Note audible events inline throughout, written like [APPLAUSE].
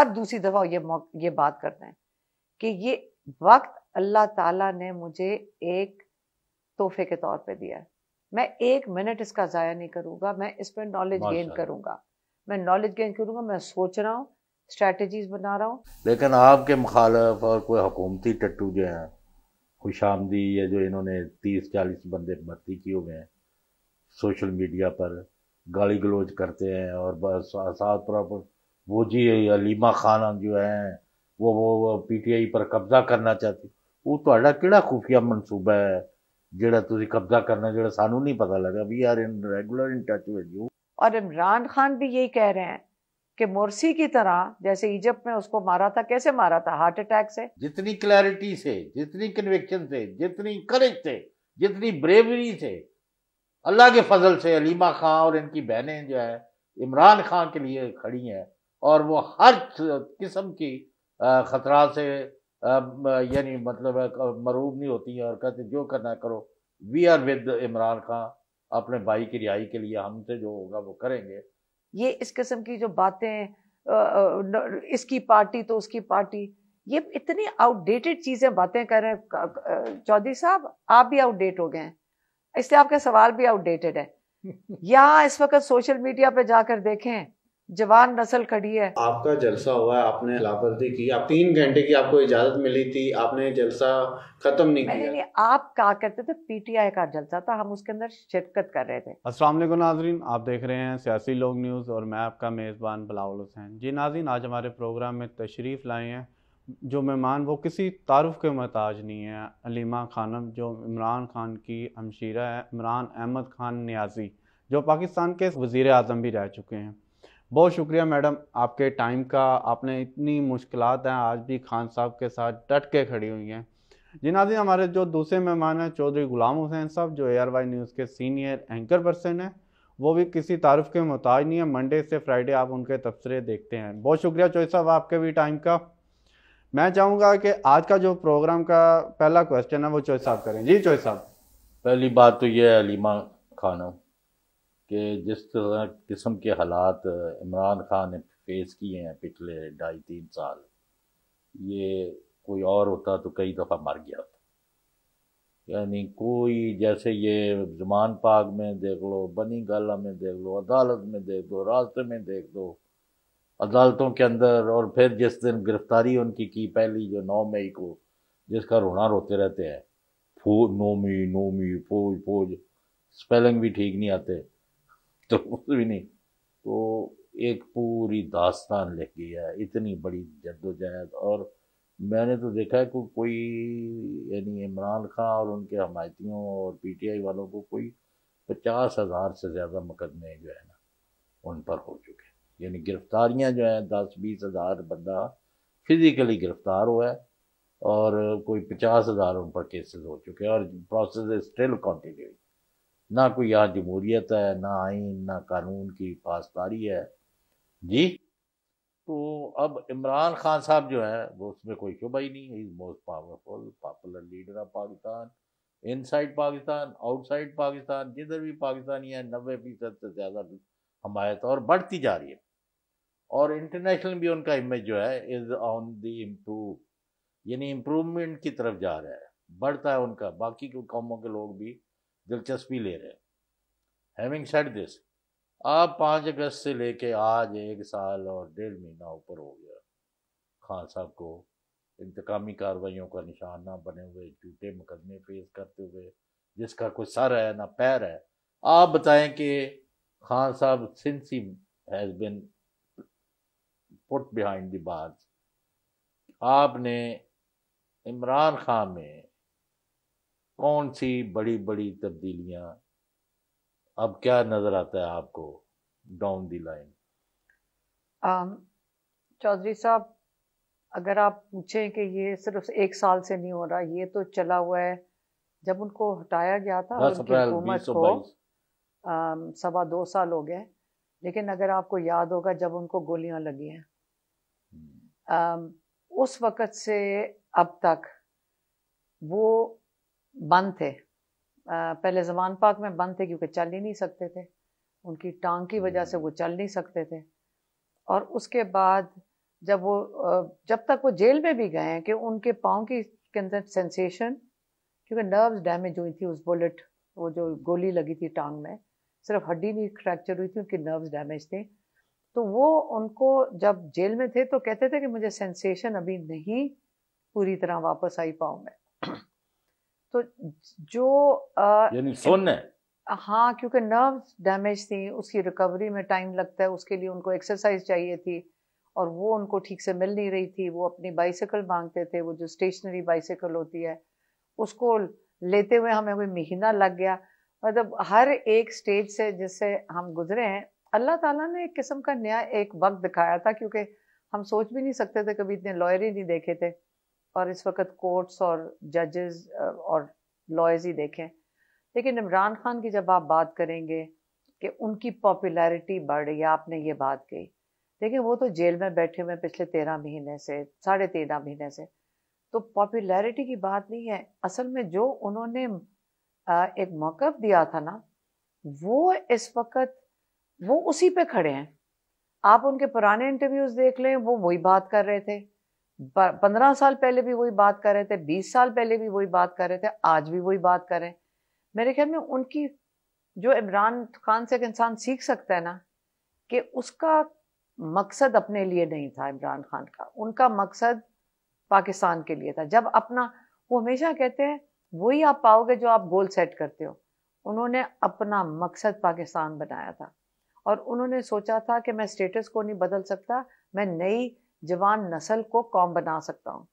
हर दूसरी दफ़ा ये ये बात करते हैं कि ये वक्त अल्लाह ताला ने मुझे एक तोहफे के तौर पे दिया है मैं एक मिनट इसका ज़ाया नहीं करूंगा मैं इस पर नॉलेज गेन करूंगा मैं नॉलेज गेन करूंगा मैं सोच रहा हूँ स्ट्रेटजीज बना रहा हूँ लेकिन आपके मुखालफ और कोई हकूमती टट्टू जो है खुश आमदी या जो इन्होंने तीस चालीस बंदे भर्ती किए हुए हैं सोशल मीडिया पर गाली गलोज करते हैं और बस साथ प्रॉपर वो जी अलीमा खान जो है वो वो, वो पीटीआई पर कब्जा करना चाहती वो थोड़ा तो खुफिया मनसूबा है ਜਿਹੜਾ ਤੁਸੀਂ ਕਬਜ਼ਾ ਕਰਨਾ ਜਿਹੜਾ ਸਾਨੂੰ ਨਹੀਂ ਪਤਾ ਲੱਗਾ we are in regular in touch with you और इमरान खान भी यही कह रहे हैं कि मोरसी की तरह जैसे इजिप्ट में उसको मारा था कैसे मारा था हार्ट अटैक से जितनी क्लैरिटी से जितनी कन्विक्शन से जितनी करेज से जितनी ब्रेवरी से अल्लाह के फजल से अलीमा खान और इनकी बहनें जो है इमरान खान के लिए खड़ी हैं और वो हर किस्म की ख़तरा से यानी मतलब मरूब नहीं होती हैं और कहते जो करना करो we are with Imran Khan अपने भाई की रिहाई के लिए हमसे जो होगा वो करेंगे ये इस किस्म की जो बातें इसकी पार्टी तो उसकी पार्टी ये इतनी आउटडेटेड चीज़ें बातें कर रहे हैं चौधरी साहब आप भी आउटडेट हो गए हैं इसलिए आपका सवाल भी आउटडेटेड है [LAUGHS] या इस वक्त सोशल मीडिया पर जाकर देखें जवान नस्ल खड़ी है आपका जलसा हुआ है आपने लापरवाही की आप तीन घंटे की आपको इजाजत मिली थी आपने जलसा खत्म नहीं किया नहीं आप क्या करते थे पीटीआई का जलसा था हम उसके अंदर शिरकत कर रहे थे अस्सलाम वालेकुम नाजरीन आप देख रहे हैं सियासी लोग न्यूज़ और मैं आपका मेज़बान बलाउल हुसैन जी नाजरीन आज हमारे प्रोग्राम में तशरीफ़ लाए हैं जो मेहमान वो किसी तारफ़ के महताज नहीं है अलीमा खानम जो इमरान खान की हमशीरा है इमरान अहमद खान न्याजी जो पाकिस्तान के वजीर आजम भी रह चुके हैं बहुत शुक्रिया मैडम आपके टाइम का आपने इतनी मुश्किल हैं आज भी खान साहब के साथ डट के खड़ी हुई हैं जिनाजी हमारे जो दूसरे मेहमान हैं चौधरी गुलाम हुसैन साहब जो ए वाई न्यूज़ के सीनियर एंकर पर्सन हैं वो भी किसी तारफ़ के मोहताज नहीं है मंडे से फ्राइडे आप उनके तबसरे देखते हैं बहुत शुक्रिया चौधरी साहब आपके भी टाइम का मैं चाहूँगा कि आज का जो प्रोग्राम का पहला क्वेश्चन है वो चौधरी साहब करें जी चौधरी साहब पहली बात तो यह है अलीमा खाना कि जिस तरह किस्म के हालात इमरान खान ने फेस किए हैं पिछले ढाई तीन साल ये कोई और होता तो कई दफ़ा मर गया होता यानी कोई जैसे ये जुमान पाग में देख लो बनी गाला में देख लो अदालत में देख लो रास्ते में देख लो अदालतों के अंदर और फिर जिस दिन गिरफ्तारी उनकी की पहली जो नौ मई को जिसका रोना रोते रहते हैं फो नोमी नोमी फौज फौज स्पेलिंग भी ठीक नहीं आते तो भी नहीं तो एक पूरी दास्तान लिख लिखी है इतनी बड़ी जद्दोजहद और मैंने तो देखा है कि कोई यानी इमरान खान और उनके हमायतियों और पीटीआई वालों को कोई पचास हज़ार से ज़्यादा मुकदमे जो है ना उन पर हो चुके यानी गिरफ्तारियां जो हैं दस बीस हज़ार बंदा फिज़िकली गिरफ़्तार हुआ है और कोई पचास हज़ार उन पर केसेस हो चुके हैं और प्रोसेस स्टिल कंटिन्यू ना कोई यहाँ जमहूरियत है ना आइन ना कानून की पासदारी है जी तो अब इमरान खान साहब जो है वो उसमें कोई शुभ ही नहीं is most powerful popular leader of Pakistan inside Pakistan outside Pakistan जिधर भी पाकिस्तानी है नबे फीसद से ज़्यादा हमायत और बढ़ती जा रही है और इंटरनेशनल भी उनका इमेज जो है इज़ ऑन दी इम्प्रूव यानी इम्प्रूवमेंट की तरफ जा रहा है बढ़ता है उनका बाकी कौमों के लोग भी दिलचस्पी ले रहे हैं हैविंग सेट दिस आप पाँच अगस्त से लेके आज एक साल और डेढ़ महीना ऊपर हो गया खान साहब को इंतकामी कार्रवाइयों का निशाना बने हुए झूठे मुकदमे पेश करते हुए जिसका कोई सर है ना पैर है आप बताएं कि Khan Sahab since he has been put behind the bars आपने इमरान खान में कौन सी बड़ी बड़ी तब्दीलियां अब क्या नज़र आता है आपको डाउन दी लाइन चौधरी साहब अगर आप पूछें कि ये सिर्फ एक साल से नहीं हो रहा ये तो चला हुआ है जब उनको हटाया गया था हुकूमत को um, सवा दो साल हो गए लेकिन अगर आपको याद होगा जब उनको गोलियां लगी हैं हम्म। um, उस वक़्त से अब तक वो बंद थे पहले जमान पाक में बंद थे क्योंकि चल ही नहीं सकते थे उनकी टांग की वजह से वो चल नहीं सकते थे और उसके बाद जब वो जब तक वो जेल में भी गए कि उनके पाँव की के अंदर सेंसेशन क्योंकि नर्व्स डैमेज हुई थी उस बुलेट वो जो गोली लगी थी टांग में सिर्फ हड्डी नहीं फ्रैक्चर हुई थी उनकी नर्व्स डैमेज थे तो वो उनको जब जेल में थे तो कहते थे कि मुझे सेंसेशन अभी नहीं पूरी तरह वापस आई पाँव में तो जो यानी सुन्न हाँ क्योंकि नर्व डैमेज थी उसकी रिकवरी में टाइम लगता है उसके लिए उनको एक्सरसाइज चाहिए थी और वो उनको ठीक से मिल नहीं रही थी वो अपनी बाइसिकल मांगते थे वो जो स्टेशनरी बाइसिकल होती है उसको लेते हुए हमें कोई महीना लग गया मतलब हर एक स्टेज से जिससे हम गुजरे हैं अल्लाह ताला ने एक किस्म का नया एक वक्त दिखाया था क्योंकि हम सोच भी नहीं सकते थे कभी इतने लॉयर ही नहीं देखे थे और इस वक्त कोर्ट्स और जजेस और लॉयर्स ही देखें लेकिन इमरान खान की जब आप बात करेंगे कि उनकी पॉपुलैरिटी बढ़ रही है आपने ये बात कही देखिए वो तो जेल में बैठे हुए पिछले तेरह महीने से साढ़े तेरह महीने से तो पॉपुलैरिटी की बात नहीं है असल में जो उन्होंने एक मौका दिया था ना वो इस वक्त वो उसी पे खड़े हैं आप उनके पुराने इंटरव्यूज़ देख लें वो वही बात कर रहे थे पंद्रह साल पहले भी वही बात कर रहे थे बीस साल पहले भी वही बात कर रहे थे आज भी वही बात करें मेरे ख्याल में उनकी जो इमरान खान से एक इंसान सीख सकता है ना कि उसका मकसद अपने लिए नहीं था इमरान खान का उनका मकसद पाकिस्तान के लिए था जब अपना वो हमेशा कहते हैं वही आप पाओगे जो आप गोल सेट करते हो उन्होंने अपना मकसद पाकिस्तान बनाया था और उन्होंने सोचा था कि मैं स्टेटस को नहीं बदल सकता मैं नई जवान नस्ल को कौम बना सकता हूँ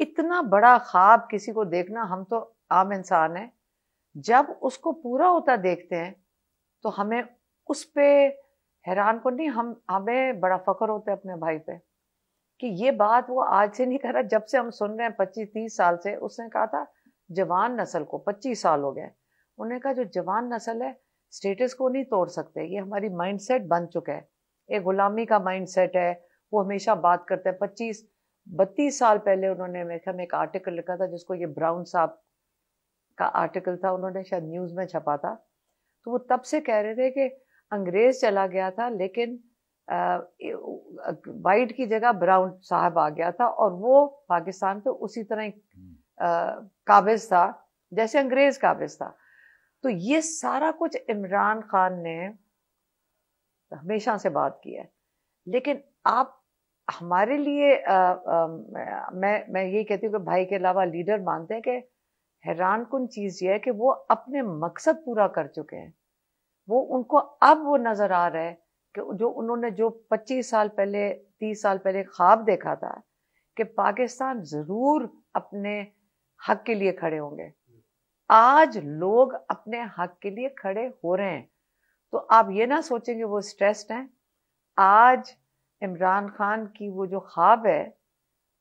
इतना बड़ा ख्वाब किसी को देखना हम तो आम इंसान हैं जब उसको पूरा होता देखते हैं तो हमें उस पर हैरान को नहीं हम हमें बड़ा फ़ख्र होता है अपने भाई पे कि ये बात वो आज से नहीं कह रहा जब से हम सुन रहे हैं पच्चीस तीस साल से उसने कहा था जवान नस्ल को पच्चीस साल हो गए उन्होंने कहा जो जवान नस्ल है स्टेटस को नहीं तोड़ सकते ये हमारी माइंडसेट बन चुका है ये गुलामी का माइंडसेट है वो हमेशा बात करते हैं पच्चीस बत्तीस साल पहले उन्होंने अमेरिका में एक आर्टिकल लिखा था जिसको ये ब्राउन साहब का आर्टिकल था उन्होंने शायद न्यूज़ में छपा था तो वो तब से कह रहे थे कि अंग्रेज़ चला गया था लेकिन वाइट की जगह ब्राउन साहब आ गया था और वो पाकिस्तान पे उसी तरह काबिज था जैसे अंग्रेज काबिज था तो ये सारा कुछ इमरान खान ने हमेशा से बात की है लेकिन आप हमारे लिए आ, आ, मैं मैं यही कहती हूँ कि भाई के अलावा लीडर मानते हैं कि हैरान कन चीज़ यह है कि वो अपने मकसद पूरा कर चुके हैं वो उनको अब वो नज़र आ रहा है कि जो उन्होंने जो 25 साल पहले 30 साल पहले ख्वाब देखा था कि पाकिस्तान ज़रूर अपने हक के लिए खड़े होंगे आज लोग अपने हक के लिए खड़े हो रहे हैं तो आप ये ना सोचेंगे वो स्ट्रेस्ड हैं आज इमरान खान की वो जो ख्वाब है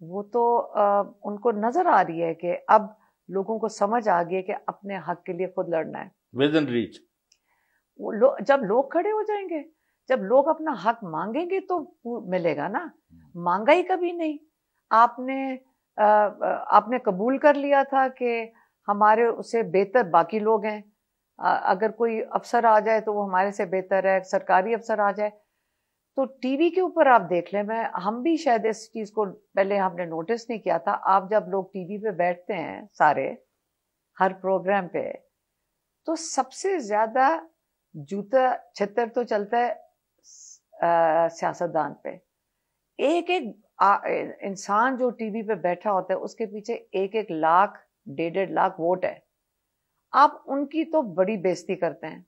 वो तो आ, उनको नज़र आ रही है कि अब लोगों को समझ आ गई है कि अपने हक के लिए खुद लड़ना है विद रीच वो लो, जब लोग खड़े हो जाएंगे जब लोग अपना हक मांगेंगे तो मिलेगा ना मांगा ही कभी नहीं आपने आ, आपने कबूल कर लिया था कि हमारे उसे बेहतर बाकी लोग हैं अगर कोई अफसर आ जाए तो वो हमारे से बेहतर है सरकारी अफसर आ जाए तो टीवी के ऊपर आप देख लें मैं हम भी शायद इस चीज़ को पहले हमने नोटिस नहीं किया था आप जब लोग टीवी पे बैठते हैं सारे हर प्रोग्राम पे तो सबसे ज़्यादा जूता छतर तो चलता है सियासतदान पे एक एक इंसान जो टीवी पे बैठा होता है उसके पीछे एक एक लाख डेढ़ डेढ़ लाख वोट है आप उनकी तो बड़ी बेइज्जती करते हैं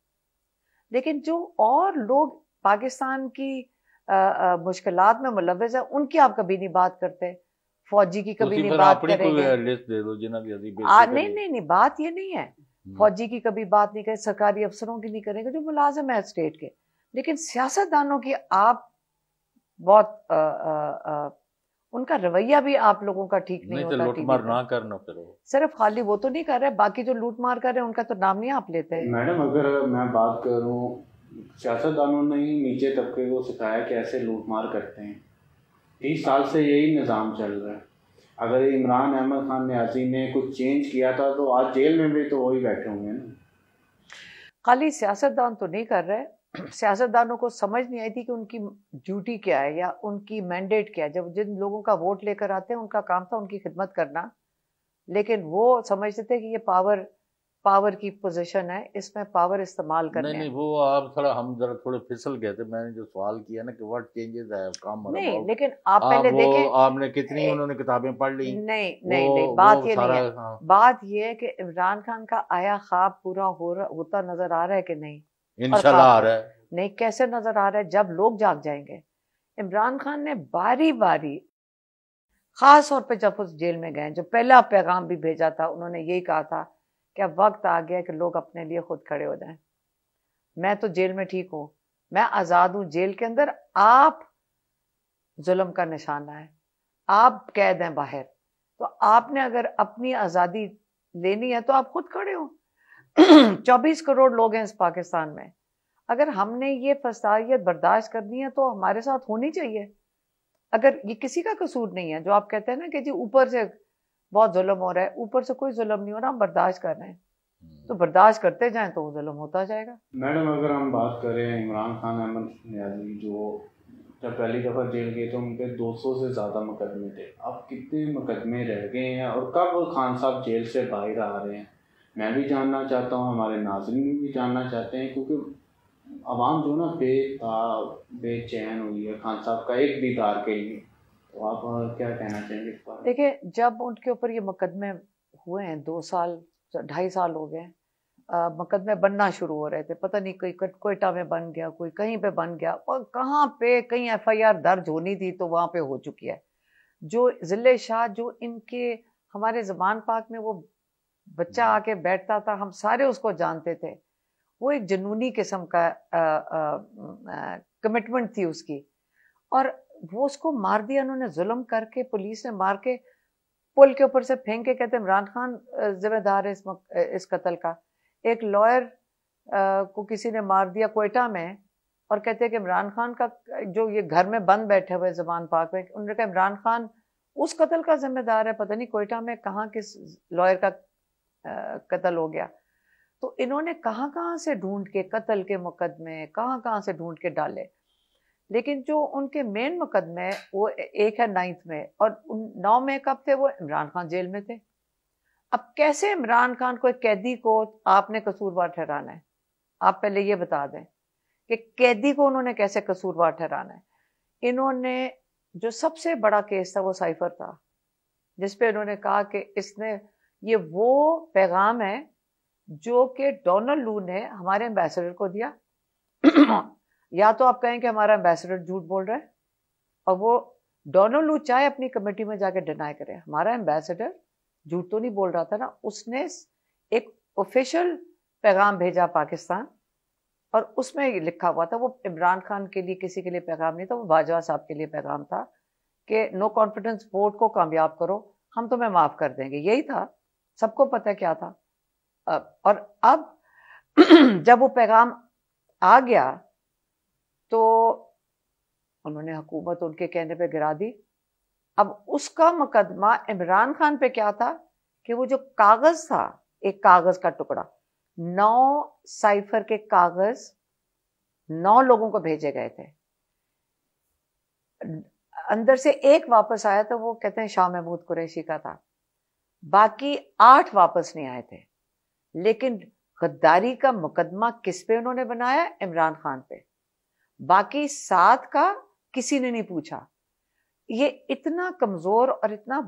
लेकिन जो और लोग पाकिस्तान की मुश्किल में मुलवज है उनकी आप कभी नहीं बात करते फौजी की कभी नहीं बात करेंगे नहीं नहीं नहीं बात ये नहीं है हम्म। फौजी की कभी बात नहीं करें सरकारी अफसरों की नहीं करेंगे जो मुलाजिम है स्टेट के लेकिन सियासतदानों की आप बहुत आ, आ, आ, उनका रवैया भी आप लोगों का ठीक नहीं, नहीं तो होता मार ना करना फिर सिर्फ खाली वो तो नहीं कर रहे बाकी जो लूट मार कर रहे हैं उनका तो नाम नहीं आप लेते हैं मैडम अगर मैं बात करूं सियासतदानों ने ही नीचे तबके को सिखाया कि ऐसे लूट मार करते हैं तीस साल से यही निज़ाम चल रहा है अगर इमरान अहमद खान न्याजी ने कुछ चेंज किया था तो आज जेल में भी तो वही बैठे होंगे ना खाली सियासतदान तो नहीं कर रहे सियासतदानों को समझ नहीं आई थी कि उनकी ड्यूटी क्या है या उनकी मैंडेट क्या है जब जिन लोगों का वोट लेकर आते हैं उनका काम था उनकी खिदमत करना लेकिन वो समझते थे कि ये पावर पावर की पोजीशन है इसमें पावर इस्तेमाल करना नहीं, नहीं वो आप थोड़ा हम जरा थोड़े फिसल गए थे मैंने जो सवाल किया ना कि व्हाट चेंजेस है काम नहीं लेकिन आप, आप पहले देखें आपने कितनी उन्होंने किताबें पढ़ ली नहीं नहीं नहीं, नहीं बात ये नहीं है हाँ। बात ये है कि इमरान खान का आया ख्वाब पूरा हो रहा होता नजर आ रहा है कि नहीं इंशाल्लाह आ रहा है नहीं कैसे नजर आ रहा है जब लोग जाग जाएंगे इमरान खान ने बारी बारी खास तौर पर जब उस जेल में गए जो पहला पैगाम भी भेजा था उन्होंने यही कहा था क्या वक्त आ गया कि लोग अपने लिए खुद खड़े हो जाएं मैं तो जेल में ठीक हूं मैं आज़ाद हूं जेल के अंदर आप जुल्म का निशाना है आप कैद हैं बाहर तो आपने अगर अपनी आज़ादी लेनी है तो आप खुद खड़े हो 24 [CLEARS THROAT] करोड़ लोग हैं इस पाकिस्तान में अगर हमने ये फसाइत बर्दाश्त करनी है तो हमारे साथ होनी चाहिए अगर ये किसी का कसूर नहीं है जो आप कहते हैं ना कि जी ऊपर से बहुत जुल्म हो रहा है ऊपर से कोई जुल्म नहीं हो रहा हम बर्दाश्त कर रहे हैं हम्म। तो बर्दाश्त करते जाएं तो वो जुल्म होता जाएगा मैडम अगर हम बात करें इमरान खान अहमद न्याजी जो जब पहली दफ़ा जेल गए तो उन पर दो से ज़्यादा मुकदमे थे अब कितने मुकदमे रह गए हैं और कब खान साहब जेल से बाहर आ रहे हैं मैं भी जानना चाहता हूँ हमारे नाजरन भी जानना चाहते हैं क्योंकि आवाम जो ना बेता बेचैन हुई है खान साहब का एक दीदार के लिए तो आप क्या कहना चाहेंगे इस बार देखिए जब उनके ऊपर ये मुकदमे हुए हैं दो साल ढाई साल हो गए मुकदमे बनना शुरू हो रहे थे पता नहीं कोई कोयटा में बन गया कोई कहीं पे बन गया और कहाँ पे कहीं एफआईआर दर्ज होनी थी तो वहाँ पे हो चुकी है जो ज़िले शाह जो इनके हमारे जबान पाक में वो बच्चा हम्म। आके बैठता था हम सारे उसको जानते थे वो एक जुनूनी किस्म का कमिटमेंट थी उसकी और वो उसको मार दिया उन्होंने जुल्म करके पुलिस ने मार के पुल के ऊपर से फेंक के कहते इमरान खान जिम्मेदार है इस मक, इस कत्ल का एक लॉयर को किसी ने मार दिया कोयटा में और कहते हैं कि इमरान खान का जो ये घर में बंद बैठे हुए जबान पाक में उन्होंने कहा इमरान खान उस कत्ल का जिम्मेदार है पता नहीं कोयटा में कहाँ किस लॉयर का कत्ल हो गया तो इन्होंने कहाँ कहाँ से ढूंढ के कत्ल के मुकदमे कहाँ कहाँ से ढूंढ के डाले लेकिन जो उनके मेन मुकदमे हैं वो एक है नाइन्थ में और नौ में कब थे वो इमरान खान जेल में थे अब कैसे इमरान खान को एक कैदी को आपने कसूरवार ठहराना है आप पहले ये बता दें कि कैदी को उन्होंने कैसे कसूरवार ठहराना है इन्होंने जो सबसे बड़ा केस था वो साइफर था जिसपे उन्होंने कहा कि इसने ये वो पैगाम है जो कि डोनाल्ड लू ने हमारे एम्बेसडर को दिया या तो आप कहें कि हमारा एम्बेसडर झूठ बोल रहा है और वो दोनों लू चाहे अपनी कमेटी में जाके डिनाई करे हमारा एम्बेसडर झूठ तो नहीं बोल रहा था ना उसने एक ऑफिशियल पैगाम भेजा पाकिस्तान और उसमें लिखा हुआ था वो इमरान खान के लिए किसी के लिए पैगाम नहीं था वो बाजवा साहब के लिए पैगाम था कि नो कॉन्फिडेंस वोट को कामयाब करो हम तुम्हें माफ़ कर देंगे यही था सबको पता क्या था और अब [CLEARS THROAT] जब वो पैगाम आ गया तो उन्होंने हुकूमत उनके कहने पे गिरा दी अब उसका मुकदमा इमरान खान पे क्या था कि वो जो कागज़ था एक कागज़ का टुकड़ा नौ साइफर के कागज़ नौ लोगों को भेजे गए थे अंदर से एक वापस आया तो वो कहते हैं शाह महमूद कुरैशी का था बाकी आठ वापस नहीं आए थे लेकिन गद्दारी का मुकदमा किस पे उन्होंने बनाया इमरान खान पे बाकी सात का किसी ने नहीं पूछा ये इतना कमजोर और इतना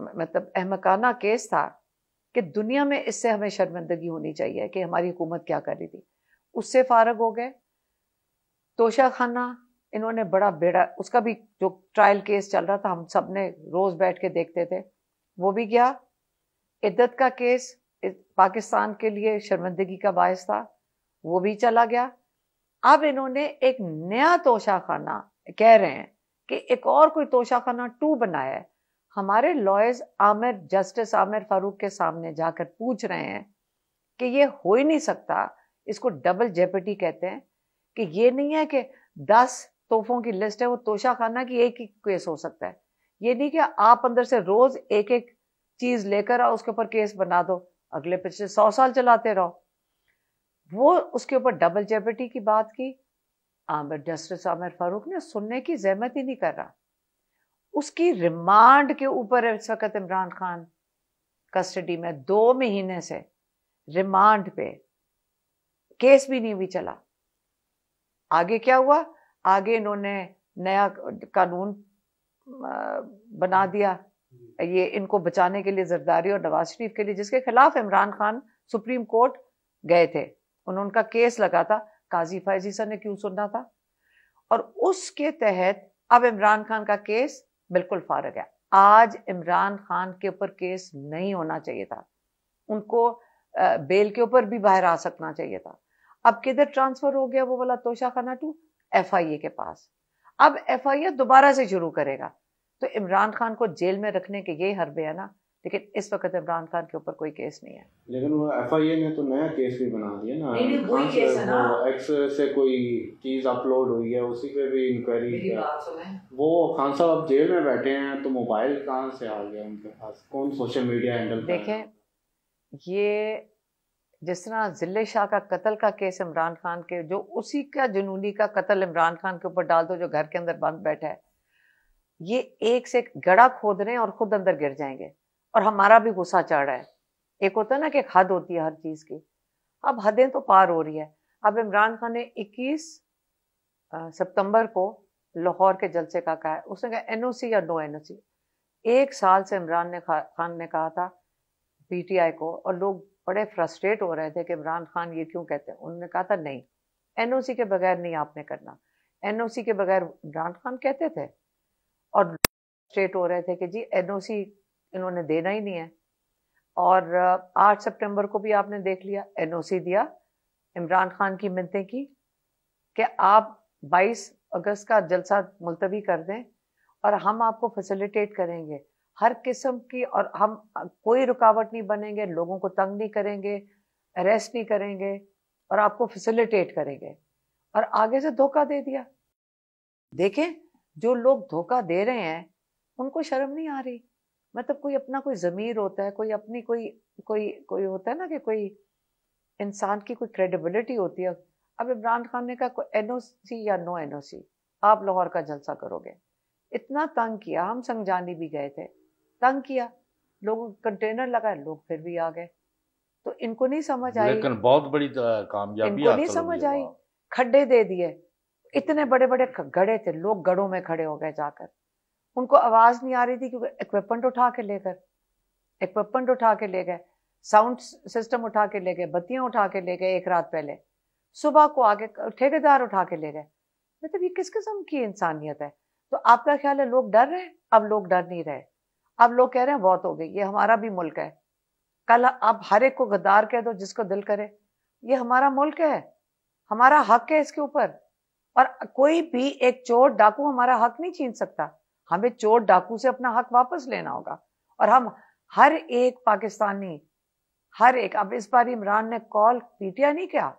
मतलब अहमकाना केस था कि दुनिया में इससे हमें शर्मिंदगी होनी चाहिए कि हमारी हुकूमत क्या कर रही थी उससे फारग हो गए तोशा खाना इन्होंने बड़ा बेड़ा उसका भी जो ट्रायल केस चल रहा था हम सब ने रोज़ बैठ के देखते थे वो भी गया इद्दत का केस पाकिस्तान के लिए शर्मिंदगी का बायस था वो भी चला गया अब इन्होंने एक नया तोशाखाना कह रहे हैं कि एक और कोई तोशाखाना टू बनाया है हमारे लॉयर्स आमिर जस्टिस आमिर फारूक के सामने जाकर पूछ रहे हैं कि ये हो ही नहीं सकता इसको डबल जेपटी कहते हैं कि ये नहीं है कि दस तोहफों की लिस्ट है वो तोशा खाना की एक ही केस हो सकता है ये नहीं कि आप अंदर से रोज एक एक चीज लेकर आओ उसके ऊपर केस बना दो अगले पिछले सौ साल चलाते रहो वो उसके ऊपर डबल जेबरिटी की बात की आमिर जस्टिस आमिर फारूक ने सुनने की जहमत ही नहीं कर रहा उसकी रिमांड के ऊपर इस वक्त इमरान खान कस्टडी में दो महीने से रिमांड पे केस भी नहीं भी चला आगे क्या हुआ आगे इन्होंने नया कानून बना दिया ये इनको बचाने के लिए जरदारी और नवाज शरीफ के लिए जिसके खिलाफ इमरान खान सुप्रीम कोर्ट गए थे उन्होंने उनका केस लगा था काजी फैजी सर ने क्यों सुनना था और उसके तहत अब इमरान खान का केस बिल्कुल फार गया आज इमरान खान के ऊपर केस नहीं होना चाहिए था उनको बेल के ऊपर भी बाहर आ सकना चाहिए था अब किधर ट्रांसफर हो गया वो वाला तोशा खाना टू एफ के पास अब एफ दोबारा से शुरू करेगा तो इमरान खान को जेल में रखने के यही हरबे है ना लेकिन इस वक्त इमरान खान के ऊपर कोई केस नहीं है लेकिन वो एफआईए ने तो नया केस भी बना दिया ना नहीं नहीं वही हाँ, केस है ना एक्स से कोई चीज अपलोड हुई है उसी पे भी इंक्वायरी वो खान साहब अब जेल में बैठे हैं तो मोबाइल कहाँ से आ गया उनके पास कौन सोशल मीडिया हैंडल देखें ये जिस तरह जिले शाह का कत्ल का केस इमरान खान के जो उसी का जुनूनी का कत्ल इमरान खान के ऊपर डाल दो जो घर के अंदर बंद बैठा है ये एक से एक गड़ा खोद रहे हैं और खुद अंदर गिर जाएंगे और हमारा भी गुस्सा चढ़ रहा है एक होता है ना कि एक हद होती है हर चीज़ की अब हदें तो पार हो रही है अब इमरान खान ने 21 सितंबर को लाहौर के जलसे का कहा है उसने कहा एनओसी या नो एनओसी एक साल से इमरान ने खान ने कहा था पीटीआई को और लोग बड़े फ्रस्ट्रेट हो रहे थे कि इमरान खान ये क्यों कहते हैं उन्होंने कहा था नहीं एनओसी के बगैर नहीं आपने करना एनओसी के बगैर इमरान खान कहते थे और फ्रस्ट्रेट हो रहे थे कि जी एनओसी इन्होंने देना ही नहीं है और आठ सितंबर को भी आपने देख लिया एनओसी दिया इमरान खान की मिनतें की कि आप 22 अगस्त का जलसा मुलतवी कर दें और हम आपको फैसिलिटेट करेंगे हर किस्म की और हम कोई रुकावट नहीं बनेंगे लोगों को तंग नहीं करेंगे अरेस्ट नहीं करेंगे और आपको फैसिलिटेट करेंगे और आगे से धोखा दे दिया देखें जो लोग धोखा दे रहे हैं उनको शर्म नहीं आ रही मतलब कोई अपना कोई ज़मीर होता है कोई अपनी कोई कोई कोई होता है ना कि कोई इंसान की कोई क्रेडिबिलिटी होती है अब इमरान खान ने कहा एन सी या नो एन सी आप लाहौर का जलसा करोगे इतना तंग किया हम संगजानी भी गए थे तंग किया लोगों कंटेनर लगाए लोग फिर भी आ गए तो इनको नहीं समझ आई लेकिन बहुत बड़ी कामयाबी इनको नहीं समझ आई खड्डे दे दिए इतने बड़े बड़े गड़े थे लोग गड़ों में खड़े हो गए जाकर उनको आवाज़ नहीं आ रही थी क्योंकि इक्विपमेंट उठा के लेकर इक्विपमेंट उठा के ले गए साउंड सिस्टम उठा के ले गए बत्तियां उठा के ले गए एक रात पहले सुबह को आगे ठेकेदार उठा के ले गए मतलब ये किस किस्म की इंसानियत है तो आपका ख्याल है लोग डर रहे हैं अब लोग डर नहीं रहे अब लोग कह रहे हैं बहुत हो गई ये हमारा भी मुल्क है कल आप हर एक को गद्दार कह दो जिसको दिल करे ये हमारा मुल्क है हमारा हक है इसके ऊपर और कोई भी एक चोर डाकू हमारा हक नहीं छीन सकता हमें चोर डाकू से अपना हक वापस लेना होगा और हम हर एक पाकिस्तानी हर एक अब इस बार इमरान ने कॉल पीटिया नहीं किया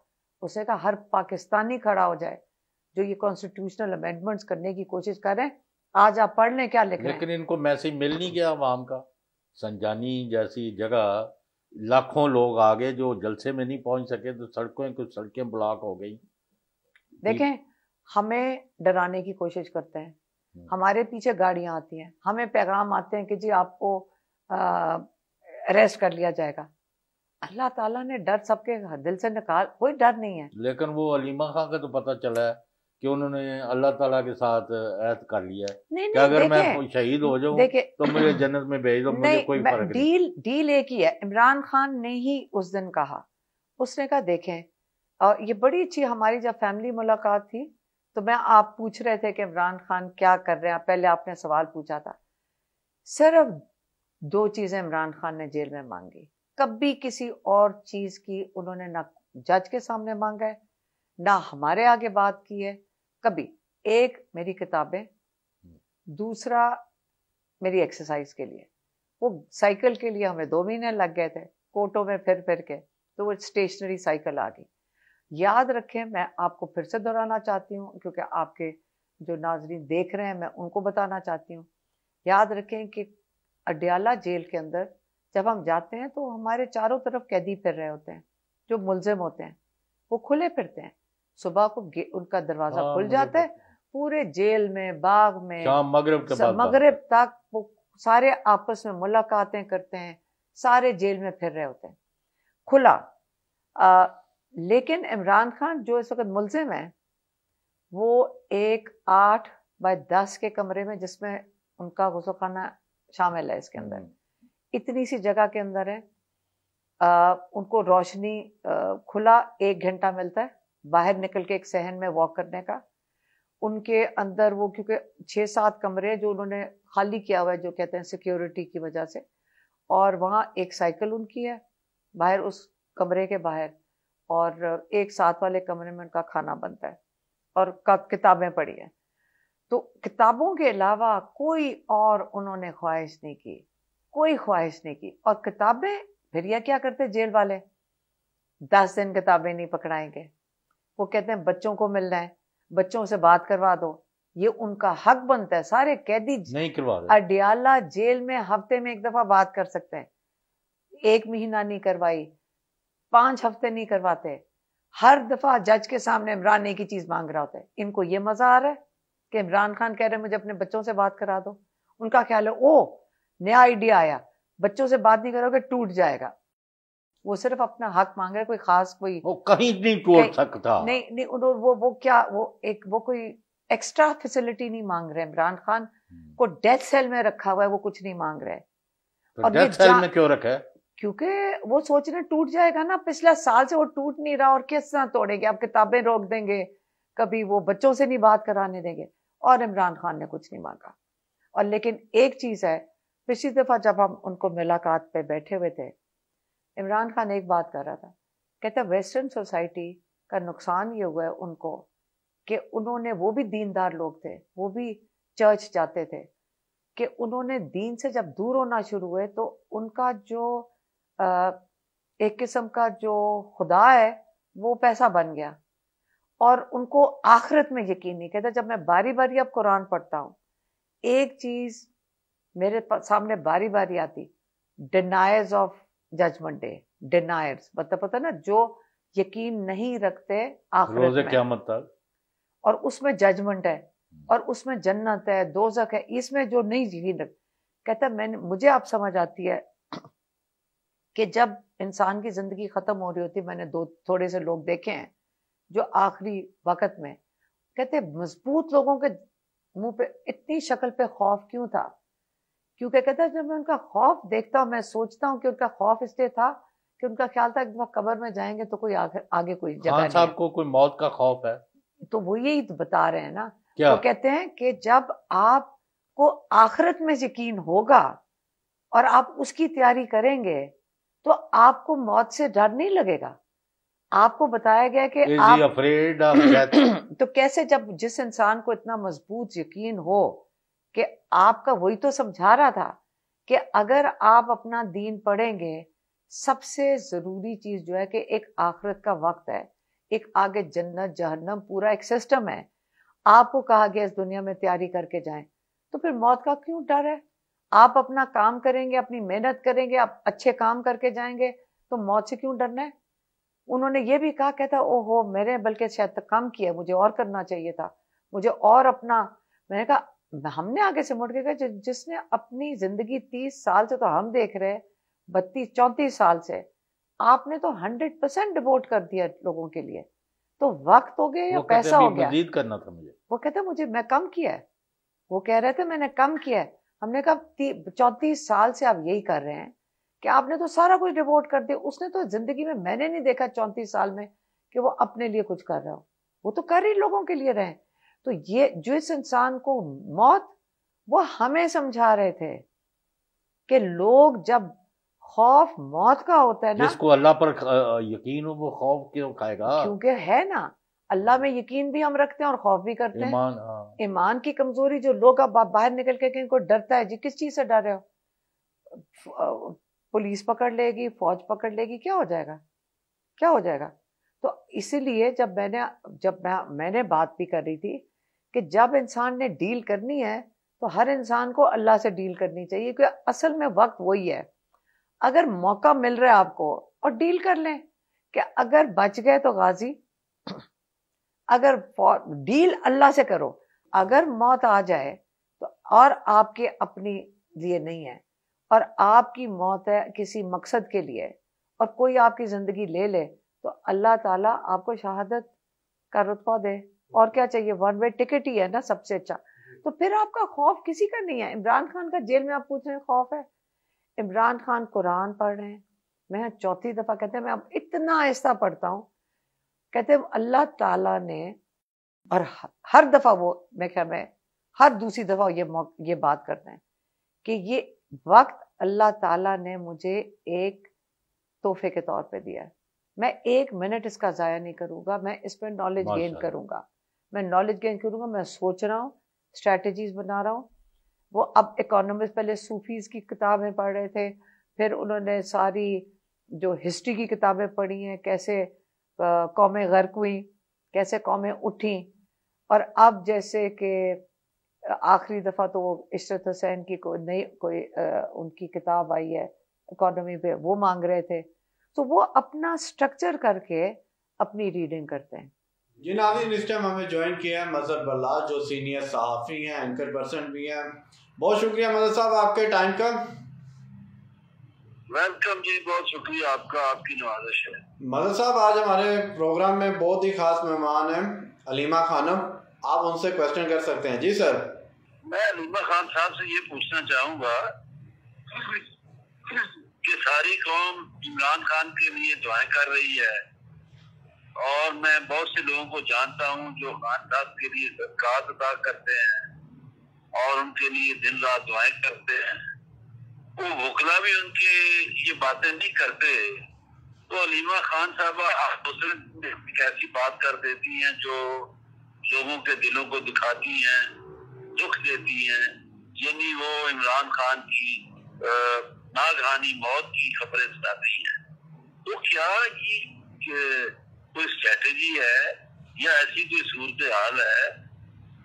उसे कहा हर पाकिस्तानी खड़ा हो जाए जो ये कॉन्स्टिट्यूशनल अमेंडमेंट्स करने की कोशिश कर रहे हैं आज आप पढ़ लें क्या लिख लेकिन इनको मैसेज मिल नहीं गया आवाम का संजानी जैसी जगह लाखों लोग आ गए जो जलसे में नहीं पहुंच सके तो सड़कों कुछ सड़कें ब्लॉक हो गई देखें हमें डराने की कोशिश करते हैं हम्म। हमारे पीछे गाड़ियां आती हैं हमें पैगाम आते हैं कि जी आपको अरेस्ट कर लिया जाएगा अल्लाह ताला ने डर सबके दिल से निकाल कोई डर नहीं है लेकिन वो अलीमा खान का तो पता चला है कि उन्होंने अल्लाह ताला के साथ ऐत कर लिया है नहीं, नहीं, अगर मैं शहीद हो जाऊं तो मुझे जन्नत में भेज दो मुझे कोई फर्क डील डील एक ही है इमरान खान ने ही उस दिन कहा उसने कहा देखें और ये बड़ी अच्छी हमारी जब फैमिली मुलाकात थी तो मैं आप पूछ रहे थे कि इमरान खान क्या कर रहे हैं पहले आपने सवाल पूछा था सिर्फ दो चीज़ें इमरान खान ने जेल में मांगी कभी किसी और चीज़ की उन्होंने ना जज के सामने मांगा है ना हमारे आगे बात की है कभी एक मेरी किताबें दूसरा मेरी एक्सरसाइज के लिए वो साइकिल के लिए हमें दो महीने लग गए थे कोटों में फिर फिर के तो वो स्टेशनरी साइकिल आ गई याद रखें मैं आपको फिर से दोहराना चाहती हूँ क्योंकि आपके जो नाजरीन देख रहे हैं मैं उनको बताना चाहती हूँ याद रखें कि अडयाला जेल के अंदर जब हम जाते हैं तो हमारे चारों तरफ कैदी फिर रहे होते हैं जो मुलजिम होते हैं वो खुले फिरते हैं सुबह को उनका दरवाजा हाँ, खुल जाता है पूरे जेल में बाग में मगरब मगरब तक वो सारे आपस में मुलाकातें करते हैं सारे जेल में फिर रहे होते हैं खुला आ, लेकिन इमरान खान जो इस वक्त मुलजिम है वो एक आठ बाय दस के कमरे में जिसमें उनका गुसलखाना शामिल है इसके अंदर हम्म। इतनी सी जगह के अंदर है आ, उनको रोशनी आ, खुला एक घंटा मिलता है बाहर निकल के एक सहन में वॉक करने का उनके अंदर वो क्योंकि छः सात कमरे हैं जो उन्होंने खाली किया हुआ है जो कहते हैं सिक्योरिटी की वजह से और वहाँ एक साइकिल उनकी है बाहर उस कमरे के बाहर और एक साथ वाले कमरे में उनका खाना बनता है और किताबें पढ़ी हैं तो किताबों के अलावा कोई और उन्होंने ख्वाहिश नहीं की कोई ख्वाहिश नहीं की और किताबें फिर यह क्या करते जेल वाले दस दिन किताबें नहीं पकड़ाएंगे वो कहते हैं बच्चों को मिलना है बच्चों से बात करवा दो ये उनका हक बनता है सारे कैदी नहीं करवा अडियाला जेल में हफ्ते में एक दफा बात कर सकते हैं एक महीना नहीं करवाई पांच हफ्ते नहीं करवाते हर दफा जज के सामने इमरान एक ही चीज मांग रहा होता है इनको ये मजा आ रहा है कि इमरान खान कह रहे हैं मुझे अपने बच्चों से बात करा दो उनका ख्याल है ओ नया आइडिया आया बच्चों से बात नहीं करोगे टूट जाएगा वो सिर्फ अपना हक मांग रहा है कोई खास कोई वो कहीं नहीं टूट सकता नहीं नहीं वो वो क्या वो एक वो कोई एक्स्ट्रा फैसिलिटी नहीं मांग रहे इमरान खान हम्म। को डेथ सेल में रखा हुआ है वो कुछ नहीं मांग रहे तो और डेथ सेल में क्यों रखा है क्योंकि वो सोच रहे टूट जाएगा ना पिछला साल से वो टूट नहीं रहा और किस तरह तोड़ेंगे आप किताबें रोक देंगे कभी वो बच्चों से नहीं बात कराने देंगे और इमरान खान ने कुछ नहीं मांगा और लेकिन एक चीज़ है पिछली दफ़ा जब हम उनको मुलाकात पे बैठे हुए थे इमरान खान एक बात कर रहा था कहता वेस्टर्न सोसाइटी का नुकसान ये हुआ है उनको कि उन्होंने वो भी दीनदार लोग थे वो भी चर्च जाते थे कि उन्होंने दीन से जब दूर होना शुरू हुए तो उनका जो एक किस्म का जो खुदा है वो पैसा बन गया और उनको आखिरत में यकीन नहीं कहता जब मैं बारी बारी अब कुरान पढ़ता हूँ एक चीज़ मेरे सामने बारी बारी आती deniers of judgement day deniers मतलब पता ना जो यकीन नहीं रखते आखिरत में मतलब और उसमें जजमेंट है और उसमें जन्नत है दोजक है इसमें जो नहीं यकीन रखते कहता मैंने मुझे आप समझ आती है कि जब इंसान की ज़िंदगी ख़त्म हो रही होती मैंने दो थोड़े से लोग देखे हैं जो आखिरी वक्त में कहते मजबूत लोगों के मुंह पे इतनी शक्ल पे खौफ क्यों था क्योंकि कहता जब मैं उनका खौफ देखता हूँ मैं सोचता हूँ कि उनका खौफ इसलिए था कि उनका ख्याल था एक कबर में जाएंगे तो कोई आगे, आगे कोई जगह हाँ नहीं को कोई मौत का खौफ है तो वो यही तो बता रहे हैं ना क्या? तो कहते हैं कि जब आपको आखिरत में यकीन होगा और आप उसकी तैयारी करेंगे तो आपको मौत से डर नहीं लगेगा आपको बताया गया कि आप अफ्रेड [CLEARS THROAT] तो कैसे जब जिस इंसान को इतना मजबूत यकीन हो कि आपका वही तो समझा रहा था कि अगर आप अपना दीन पढ़ेंगे सबसे ज़रूरी चीज़ जो है कि एक आखिरत का वक्त है एक आगे जन्नत जहन्नम पूरा एक सिस्टम है आपको कहा गया इस दुनिया में तैयारी करके जाएं तो फिर मौत का क्यों डर है आप अपना काम करेंगे अपनी मेहनत करेंगे आप अच्छे काम करके जाएंगे तो मौत से क्यों डरना है उन्होंने ये भी कहा कहता ओहो मेरे बल्कि शायद तो कम किया मुझे और करना चाहिए था मुझे और अपना मैंने कहा हमने आगे से मुड़ के कहा जिसने अपनी जिंदगी तीस साल से तो हम देख रहे हैं बत्तीस चौंतीस साल से आपने तो हंड्रेड परसेंट डिवोट कर दिया लोगों के लिए तो वक्त हो गया या पैसा हो गया करना था मुझे वो कहते मुझे मैं कम किया है वो कह रहे थे मैंने कम किया है हमने कहा चौंतीस साल से आप यही कर रहे हैं कि आपने तो सारा कुछ डिवोट कर दिया उसने तो जिंदगी में मैंने नहीं देखा चौंतीस साल में कि वो अपने लिए कुछ कर रहा हो वो तो कर ही लोगों के लिए रहे तो ये जो इस इंसान को मौत वो हमें समझा रहे थे कि लोग जब खौफ मौत का होता है ना जिसको अल्लाह पर यकीन हो वो खौफ क्यों खाएगा क्योंकि है ना अल्लाह में यकीन भी हम रखते हैं और खौफ भी करते हैं ईमान हाँ। की कमजोरी जो लोग अब बाहर निकल के इनको डरता है जी किस चीज से डर रहे हो पुलिस पकड़ लेगी फौज पकड़ लेगी क्या हो जाएगा क्या हो जाएगा तो इसीलिए जब मैंने जब मैं मैंने बात भी कर रही थी कि जब इंसान ने डील करनी है तो हर इंसान को अल्लाह से डील करनी चाहिए क्योंकि असल में वक्त वही है अगर मौका मिल रहा है आपको और डील कर लें कि अगर बच गए तो गाजी अगर डील अल्लाह से करो अगर मौत आ जाए तो और आपके अपने लिए नहीं है और आपकी मौत है किसी मकसद के लिए और कोई आपकी ज़िंदगी ले ले तो अल्लाह ताला आपको शहादत का रुतबा दे और क्या चाहिए वन वे टिकट ही है ना सबसे अच्छा तो फिर आपका खौफ किसी का नहीं है इमरान खान का जेल में आप पूछ रहे हैं खौफ है इमरान खान कुरान पढ़ रहे हैं मैं चौथी दफ़ा कहते हैं मैं अब इतना आहिस्ता पढ़ता हूँ कहते हैं अल्लाह ताला ने और हर दफ़ा वो मैं क्या मैं हर दूसरी दफ़ा ये ये बात करते हैं कि ये वक्त अल्लाह ताला ने मुझे एक तोहफे के तौर पे दिया है मैं एक मिनट इसका ज़ाया नहीं करूंगा मैं इस पर नॉलेज गेन करूँगा मैं नॉलेज गेन करूँगा मैं सोच रहा हूँ स्ट्रेटजीज बना रहा हूँ वो अब इकोनॉमिक पहले सूफीज़ की किताबें पढ़ रहे थे फिर उन्होंने सारी जो हिस्ट्री की किताबें पढ़ी हैं कैसे कौमें गर्क हुई कैसे कौमें उठी और अब जैसे कि आखिरी दफ़ा तो वो इशरत हुसैन की को नई कोई आ, उनकी किताब आई है इकोनॉमी पे वो मांग रहे थे तो वो अपना स्ट्रक्चर करके अपनी रीडिंग करते हैं जी नाजीन इस टाइम हमें ज्वाइन किया है मजहर बल्लाज जो सीनियर सहाफ़ी हैं एंकर पर्सन भी हैं बहुत शुक्रिया मजहर साहब आपके टाइम का वेलकम जी बहुत शुक्रिया आपका आपकी नवाजिश है मदर साहब आज हमारे प्रोग्राम में बहुत ही खास मेहमान हैं अलीमा खानम आप उनसे क्वेश्चन कर सकते हैं जी सर मैं अलीमा खान साहब से ये पूछना चाहूँगा कि सारी कौम इमरान खान के लिए दुआएं कर रही है और मैं बहुत से लोगों को जानता हूँ जो खान साहब के लिए अदा करते हैं और उनके लिए दिन रात दुआएं करते हैं वो वोखला भी उनके ये बातें नहीं करते तो अलीमा खान साहब आप दूसरे कैसी बात कर देती हैं जो लोगों के दिलों को दिखाती हैं दुख देती हैं यानी वो इमरान खान की नागहानी मौत की खबरें सुनाती हैं तो क्या ये कोई स्ट्रेटजी है या ऐसी कोई सूरत हाल है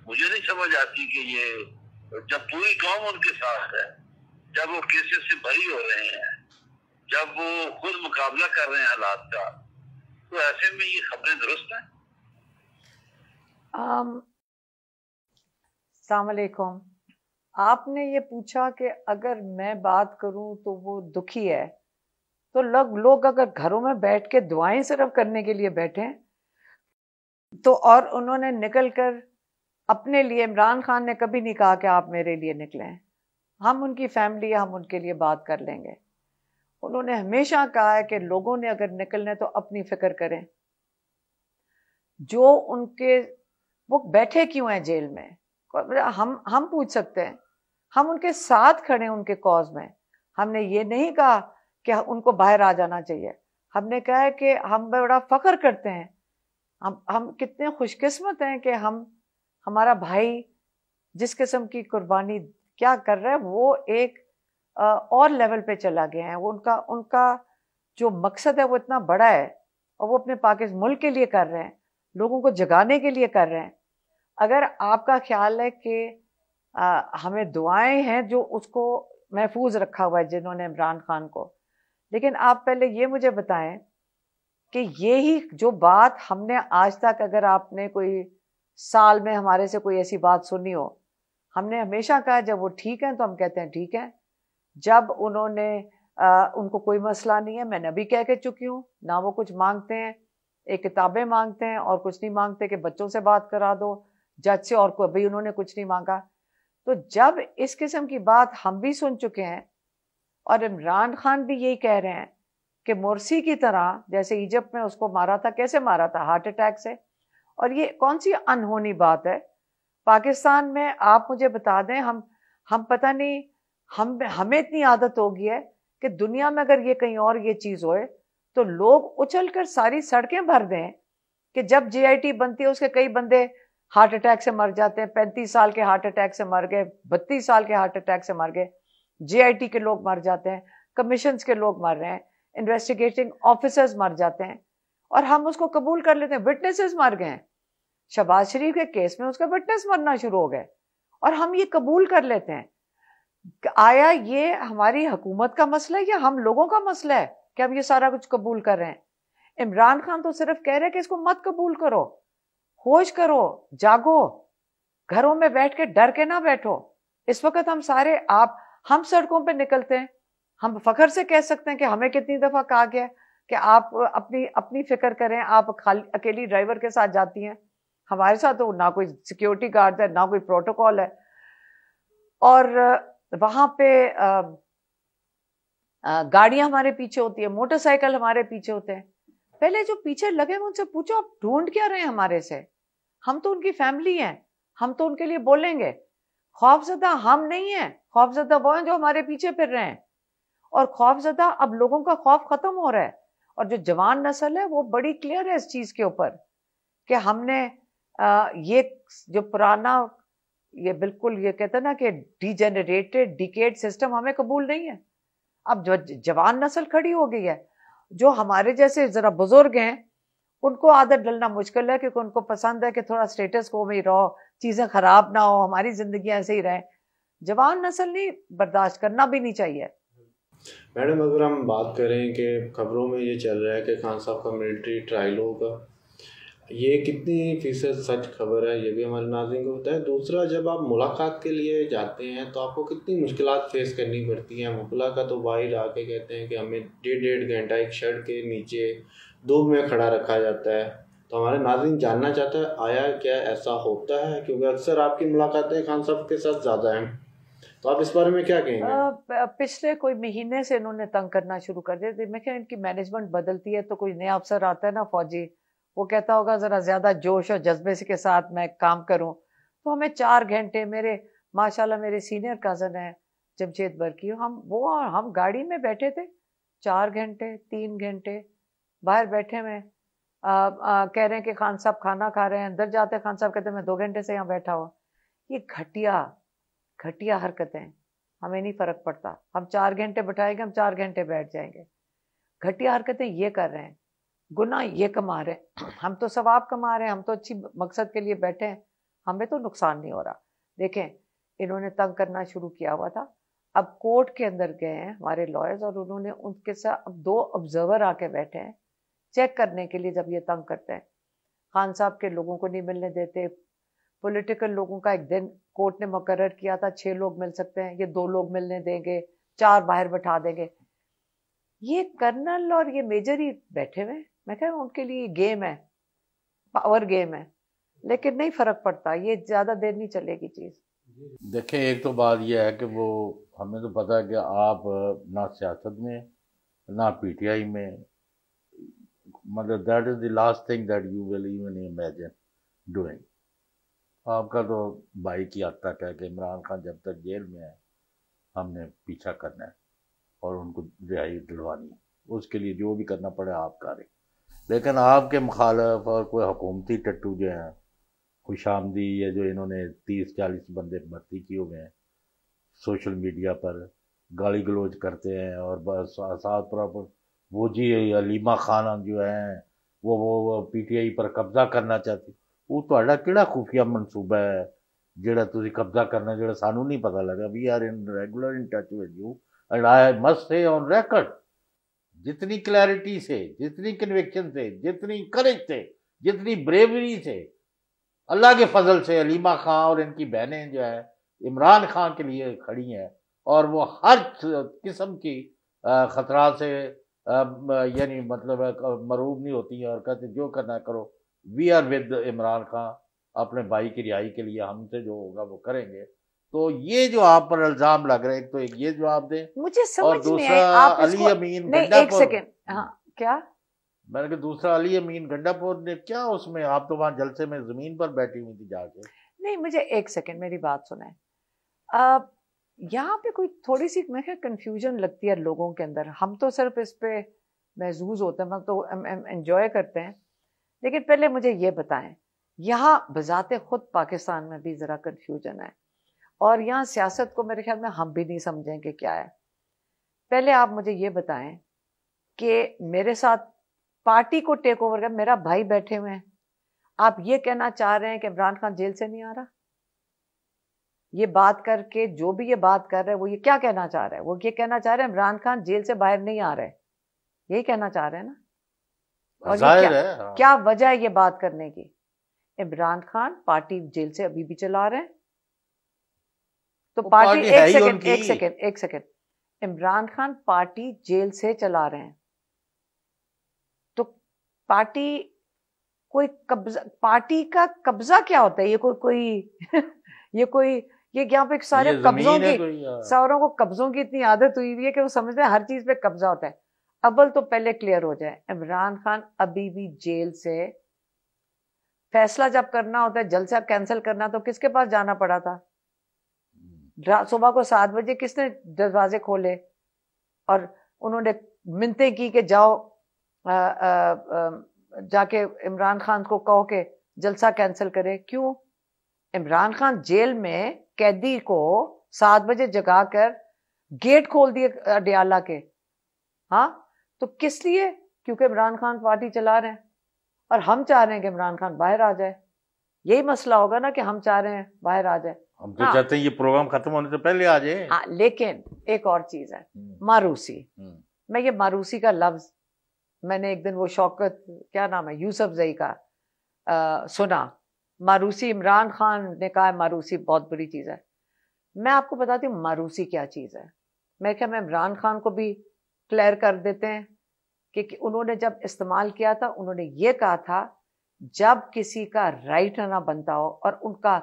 मुझे नहीं समझ आती कि ये जब पूरी कौम उनके साथ है जब वो केसेस से भरी हो रहे हैं जब वो खुद मुकाबला कर रहे हैं हालात का तो ऐसे में ये खबरें दुरुस्त हैं सलामकुम आपने ये पूछा कि अगर मैं बात करूं तो वो दुखी है तो लोग लोग अगर घरों में बैठ के दुआएं सिर्फ करने के लिए बैठे तो और उन्होंने निकल कर अपने लिए इमरान खान ने कभी नहीं कहा कि आप मेरे लिए निकले हैं हम उनकी फैमिली हम उनके लिए बात कर लेंगे उन्होंने हमेशा कहा है कि लोगों ने अगर निकलना है तो अपनी फिक्र करें जो उनके वो बैठे क्यों हैं जेल में हम हम पूछ सकते हैं हम उनके साथ खड़े हैं उनके कॉज में हमने ये नहीं कहा कि उनको बाहर आ जाना चाहिए हमने कहा है कि हम बड़ा फ़ख्र करते हैं हम हम कितने खुशकिस्मत हैं कि हम हमारा भाई जिस किस्म की कुर्बानी क्या कर रहा है वो एक और लेवल पे चला गया है वो उनका उनका जो मकसद है वो इतना बड़ा है और वो अपने पाकिस्तान मुल्क के लिए कर रहे हैं लोगों को जगाने के लिए कर रहे हैं अगर आपका ख्याल है कि आ, हमें दुआएं हैं जो उसको महफूज रखा हुआ है जिन्होंने इमरान खान को लेकिन आप पहले ये मुझे बताएं कि ये ही जो बात हमने आज तक अगर आपने कोई साल में हमारे से कोई ऐसी बात सुनी हो हमने हमेशा कहा जब वो ठीक हैं तो हम कहते हैं ठीक है जब उन्होंने आ, उनको कोई मसला नहीं है मैं नबी कह के चुकी हूँ ना वो कुछ मांगते हैं एक किताबें मांगते हैं और कुछ नहीं मांगते कि बच्चों से बात करा दो जज से और कभी उन्होंने कुछ नहीं मांगा तो जब इस किस्म की बात हम भी सुन चुके हैं और इमरान खान भी यही कह रहे हैं कि मोरसी की तरह जैसे इजिप्ट में उसको मारा था कैसे मारा था हार्ट अटैक से और ये कौन सी अनहोनी बात है पाकिस्तान में आप मुझे बता दें हम हम पता नहीं हम हमें इतनी आदत हो गई है कि दुनिया में अगर ये कहीं और ये चीज़ होए तो लोग उछल कर सारी सड़कें भर दें कि जब टी बनती है उसके कई बंदे हार्ट अटैक से मर जाते हैं पैंतीस साल के हार्ट अटैक से मर गए बत्तीस साल के हार्ट अटैक से मर गए टी के लोग मर जाते हैं कमीशन के लोग मर रहे हैं इन्वेस्टिगेटिंग ऑफिसर्स मर जाते हैं और हम उसको कबूल कर लेते हैं विटनेसेस मर गए हैं शबाज शरीफ के केस में उसका विटनेस बनना शुरू हो गए और हम ये कबूल कर लेते हैं आया ये हमारी हुकूमत का मसला है या हम लोगों का मसला है कि हम ये सारा कुछ कबूल कर रहे हैं इमरान खान तो सिर्फ कह रहे हैं कि इसको मत कबूल करो होश करो जागो घरों में बैठ के डर के ना बैठो इस वक्त हम सारे आप हम सड़कों पर निकलते हैं हम फखर से कह सकते हैं कि हमें कितनी दफ़ा कहा गया कि आप अपनी अपनी फिक्र करें आप खाली अकेली ड्राइवर के साथ जाती हैं हमारे साथ तो ना कोई सिक्योरिटी गार्ड है ना कोई प्रोटोकॉल है और वहाँ पे गाड़ियाँ हमारे पीछे होती है मोटरसाइकिल हमारे पीछे होते हैं पहले जो पीछे लगे हुए उनसे पूछो आप ढूंढ क्या रहे हैं हमारे से हम तो उनकी फैमिली हैं हम तो उनके लिए बोलेंगे खौफजदा हम नहीं हैं खौफजदा वो हैं जो हमारे पीछे फिर रहे हैं और खौफजदा अब लोगों का खौफ ख़त्म हो रहा है और जो जवान नस्ल है वो बड़ी क्लियर है इस चीज़ के ऊपर कि हमने ये जो पुराना ये बिल्कुल ये कहते हैं ना कि डिजेनरेटेड डिकेड सिस्टम हमें कबूल नहीं है अब जवान नस्ल खड़ी हो गई है जो हमारे जैसे ज़रा बुज़ुर्ग हैं उनको आदत डलना मुश्किल है क्योंकि उनको पसंद है कि थोड़ा स्टेटस को में रहो चीज़ें ख़राब ना हो हमारी ज़िंदगी ऐसे ही रहें जवान नस्ल नहीं बर्दाश्त करना भी नहीं चाहिए मैडम अगर हम बात करें कि खबरों में ये चल रहा है कि खान साहब का मिलिट्री ट्रायल होगा ये कितनी फीसद सच खबर है ये भी हमारे नाजिन को बताएं दूसरा जब आप मुलाकात के लिए जाते हैं तो आपको कितनी मुश्किल फेस करनी पड़ती हैं मुबला का तो बाहर आके कहते हैं कि हमें डेढ़ डेढ़ घंटा एक शर्ट के नीचे धूप में खड़ा रखा जाता है तो हमारे नाजिन जानना चाहता है आया क्या ऐसा होता है क्योंकि अक्सर आपकी मुलाकातें खान साहब के साथ ज़्यादा हैं तो आप इस बारे में क्या कहेंगे पिछले कोई महीने से इन्होंने तंग करना शुरू कर दिया तो मैं क्या इनकी मैनेजमेंट बदलती है तो कोई नया अफसर आता है ना फौजी वो कहता होगा ज़रा ज़्यादा जोश और जज्बे के साथ मैं काम करूँ तो हमें चार घंटे मेरे माशाल्लाह मेरे सीनियर कज़न है जमशेद बरकी हम वो और हम गाड़ी में बैठे थे चार घंटे तीन घंटे बाहर बैठे हुए कह रहे हैं कि खान साहब खाना खा रहे हैं अंदर जाते खान साहब कहते हैं मैं दो घंटे से यहाँ बैठा हुआ ये घटिया घटिया हरकतें हमें नहीं फ़र्क पड़ता हम चार घंटे बैठाएंगे हम चार घंटे बैठ जाएंगे घटिया हरकतें ये कर रहे हैं गुना ये कमा रहे हैं हम तो सवाब कमा रहे हैं हम तो अच्छी मकसद के लिए बैठे हैं हमें तो नुकसान नहीं हो रहा देखें इन्होंने तंग करना शुरू किया हुआ था अब कोर्ट के अंदर गए हैं हमारे लॉयर्स और उन्होंने उनके साथ अब दो ऑब्जर्वर आके बैठे हैं चेक करने के लिए जब ये तंग करते हैं खान साहब के लोगों को नहीं मिलने देते पॉलिटिकल लोगों का एक दिन कोर्ट ने मुकर किया था छः लोग मिल सकते हैं ये दो लोग मिलने देंगे चार बाहर बैठा देंगे ये कर्नल और ये मेजर ही बैठे हुए हैं मैं कह उनके लिए गेम है पावर गेम है लेकिन नहीं फर्क पड़ता ये ज़्यादा देर नहीं चलेगी चीज़ देखें एक तो बात यह है कि वो हमें तो पता है कि आप ना सियासत में ना पीटीआई में मतलब that is the last thing that you will even imagine doing आपका तो भाई की हद तक है कि इमरान खान जब तक जेल में है हमने पीछा करना है और उनको रिहाई दिलवानी है उसके लिए जो भी करना पड़े आप करें लेकिन आपके मुखालफ और कोई हकूमती टट्टू जो हैं खुश आमदी या जो इन्होंने तीस चालीस बंदे भर्ती किए हुए हैं सोशल मीडिया पर गाली गलोज करते हैं और बस साथ प्रॉपर वो जी अलीमा खान जो हैं वो वो पी टी आई पर कब्जा करना चाहती वो थोड़ा ਕਿਹੜਾ खुफिया मनसूबा है जोड़ा ਤੁਸੀਂ कब्जा करना जो सू नहीं पता लगा we are in regular in touch with you and I must say on record जितनी क्लैरिटी से जितनी कन्विक्शन से जितनी करेज से जितनी ब्रेवरी से अल्लाह के फजल से अलीमा खां और इनकी बहनें जो है इमरान खां के लिए खड़ी हैं और वो हर किस्म की ख़तरा से यानी मतलब मरूब नहीं होती हैं और कहते जो करना करो we are with Imran Khan अपने भाई की रिहाई के लिए हमसे जो होगा वो करेंगे तो ये जो आप पर इल्जाम लग रहे हैं तो एक ये जवाब दें मुझे समझ और दूसरा आप अली अमीन नहीं एक सेकेंड हाँ क्या मैंने कहा दूसरा अली अमीन गंडापुर ने क्या उसमें आप तो वहां जलसे में ज़मीन पर बैठी हुई थी जाके नहीं मुझे एक सेकेंड मेरी बात सुने यहाँ पे कोई थोड़ी सी मैं कंफ्यूजन कन्फ्यूजन लगती है लोगों के अंदर हम तो सिर्फ इस पे महजूज होते हैं हम तो एंजॉय करते हैं लेकिन पहले मुझे ये बताएं यहाँ बजाते खुद पाकिस्तान में भी ज़रा कन्फ्यूजन है और यहाँ सियासत को मेरे ख्याल में हम भी नहीं समझें कि क्या है पहले आप मुझे ये बताएं कि मेरे साथ पार्टी को टेक ओवर कर मेरा भाई बैठे हुए हैं आप ये कहना चाह रहे हैं कि इमरान खान जेल से नहीं आ रहा ये बात करके जो भी ये बात कर रहे हैं वो ये क्या कहना चाह रहे हैं वो ये कहना चाह रहे हैं इमरान खान जेल से बाहर नहीं आ रहे यही कहना चाह रहे हैं ना और क्या, है। हाँ। क्या वजह है ये बात करने की इमरान खान पार्टी जेल से अभी भी चला रहे हैं तो पार्टी एक सेकंड एक सेकंड एक second Imran Khan party jail से चला रहे हैं तो पार्टी कोई कब्जा पार्टी का कब्जा क्या होता है ये कोई कोई [LAUGHS] ये कोई ये यहाँ पे सारे कब्जों की सारों को कब्जों की इतनी आदत हुई हुई है कि वो समझते हैं हर चीज पे कब्जा होता है अव्वल तो पहले क्लियर हो जाए इमरान खान अभी भी जेल से फैसला जब करना होता है जलसा कैंसिल करना तो किसके पास जाना पड़ा था सुबह को सात बजे किसने दरवाजे खोले और उन्होंने मिनते की कि जाओ आ, आ, आ, जाके इमरान खान को कहो के जलसा कैंसिल करे क्यों इमरान खान जेल में कैदी को सात बजे जगा कर गेट खोल दिए अडयाला के हाँ तो किस लिए क्योंकि इमरान खान पार्टी चला रहे हैं और हम चाह रहे हैं कि इमरान खान बाहर आ जाए यही मसला होगा ना कि हम चाह रहे हैं बाहर आ जाए हम तो हाँ, चाहते हैं ये प्रोग्राम खत्म होने से पहले आ जाए हाँ लेकिन एक और चीज है हम्म। मारूसी हम्म। मैं ये मारूसी का लफ्ज मैंने एक दिन वो शौकत क्या नाम है यूसफ जई का आ, सुना मारूसी इमरान खान ने कहा मारूसी बहुत बड़ी चीज़ है मैं आपको बताती हूँ मारूसी क्या चीज़ है मैं क्या मैं इमरान खान को भी क्लियर कर देते हैं कि कि उन्होंने जब इस्तेमाल किया था उन्होंने ये कहा था जब किसी का राइट ना बनता हो और उनका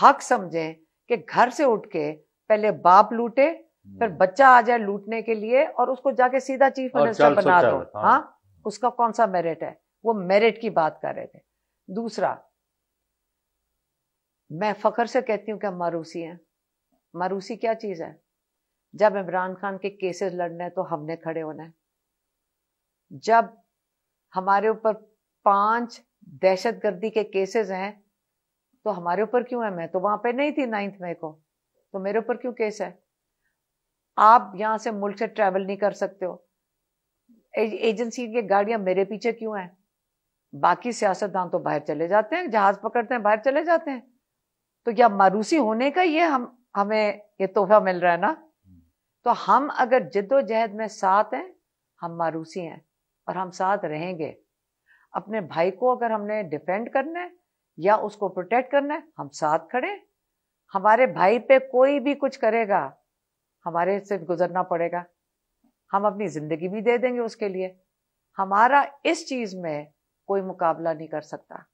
हक समझें कि घर से उठ के पहले बाप लूटे फिर हम्म। बच्चा आ जाए लूटने के लिए और उसको जाके सीधा चीफ मिनिस्टर बना दो हाँ।, हाँ।, उसका कौन सा मेरिट है वो मेरिट की बात कर रहे थे दूसरा मैं फखर से कहती हूँ कि हम मारूसी हैं मारूसी क्या चीज़ है जब इमरान खान के केसेस लड़ने हैं तो हमने खड़े होना है जब हमारे ऊपर पांच दहशत गर्दी के केसेस हैं तो हमारे ऊपर क्यों है मैं तो वहां पे नहीं थी नाइन्थ मई को तो मेरे ऊपर क्यों केस है आप यहां से मुल्क से ट्रेवल नहीं कर सकते हो एजेंसी की गाड़ियां मेरे पीछे क्यों हैं बाकी सियासतदान तो बाहर चले जाते हैं जहाज पकड़ते हैं बाहर चले जाते हैं तो या मारूसी होने का ये हम हमें ये तोहफा मिल रहा है ना तो हम अगर जिद्दोजहद में साथ हैं हम मारूसी हैं और हम साथ रहेंगे अपने भाई को अगर हमने डिफेंड करना है या उसको प्रोटेक्ट करना है हम साथ खड़े हमारे भाई पे कोई भी कुछ करेगा हमारे से गुजरना पड़ेगा हम अपनी ज़िंदगी भी दे देंगे उसके लिए हमारा इस चीज़ में कोई मुकाबला नहीं कर सकता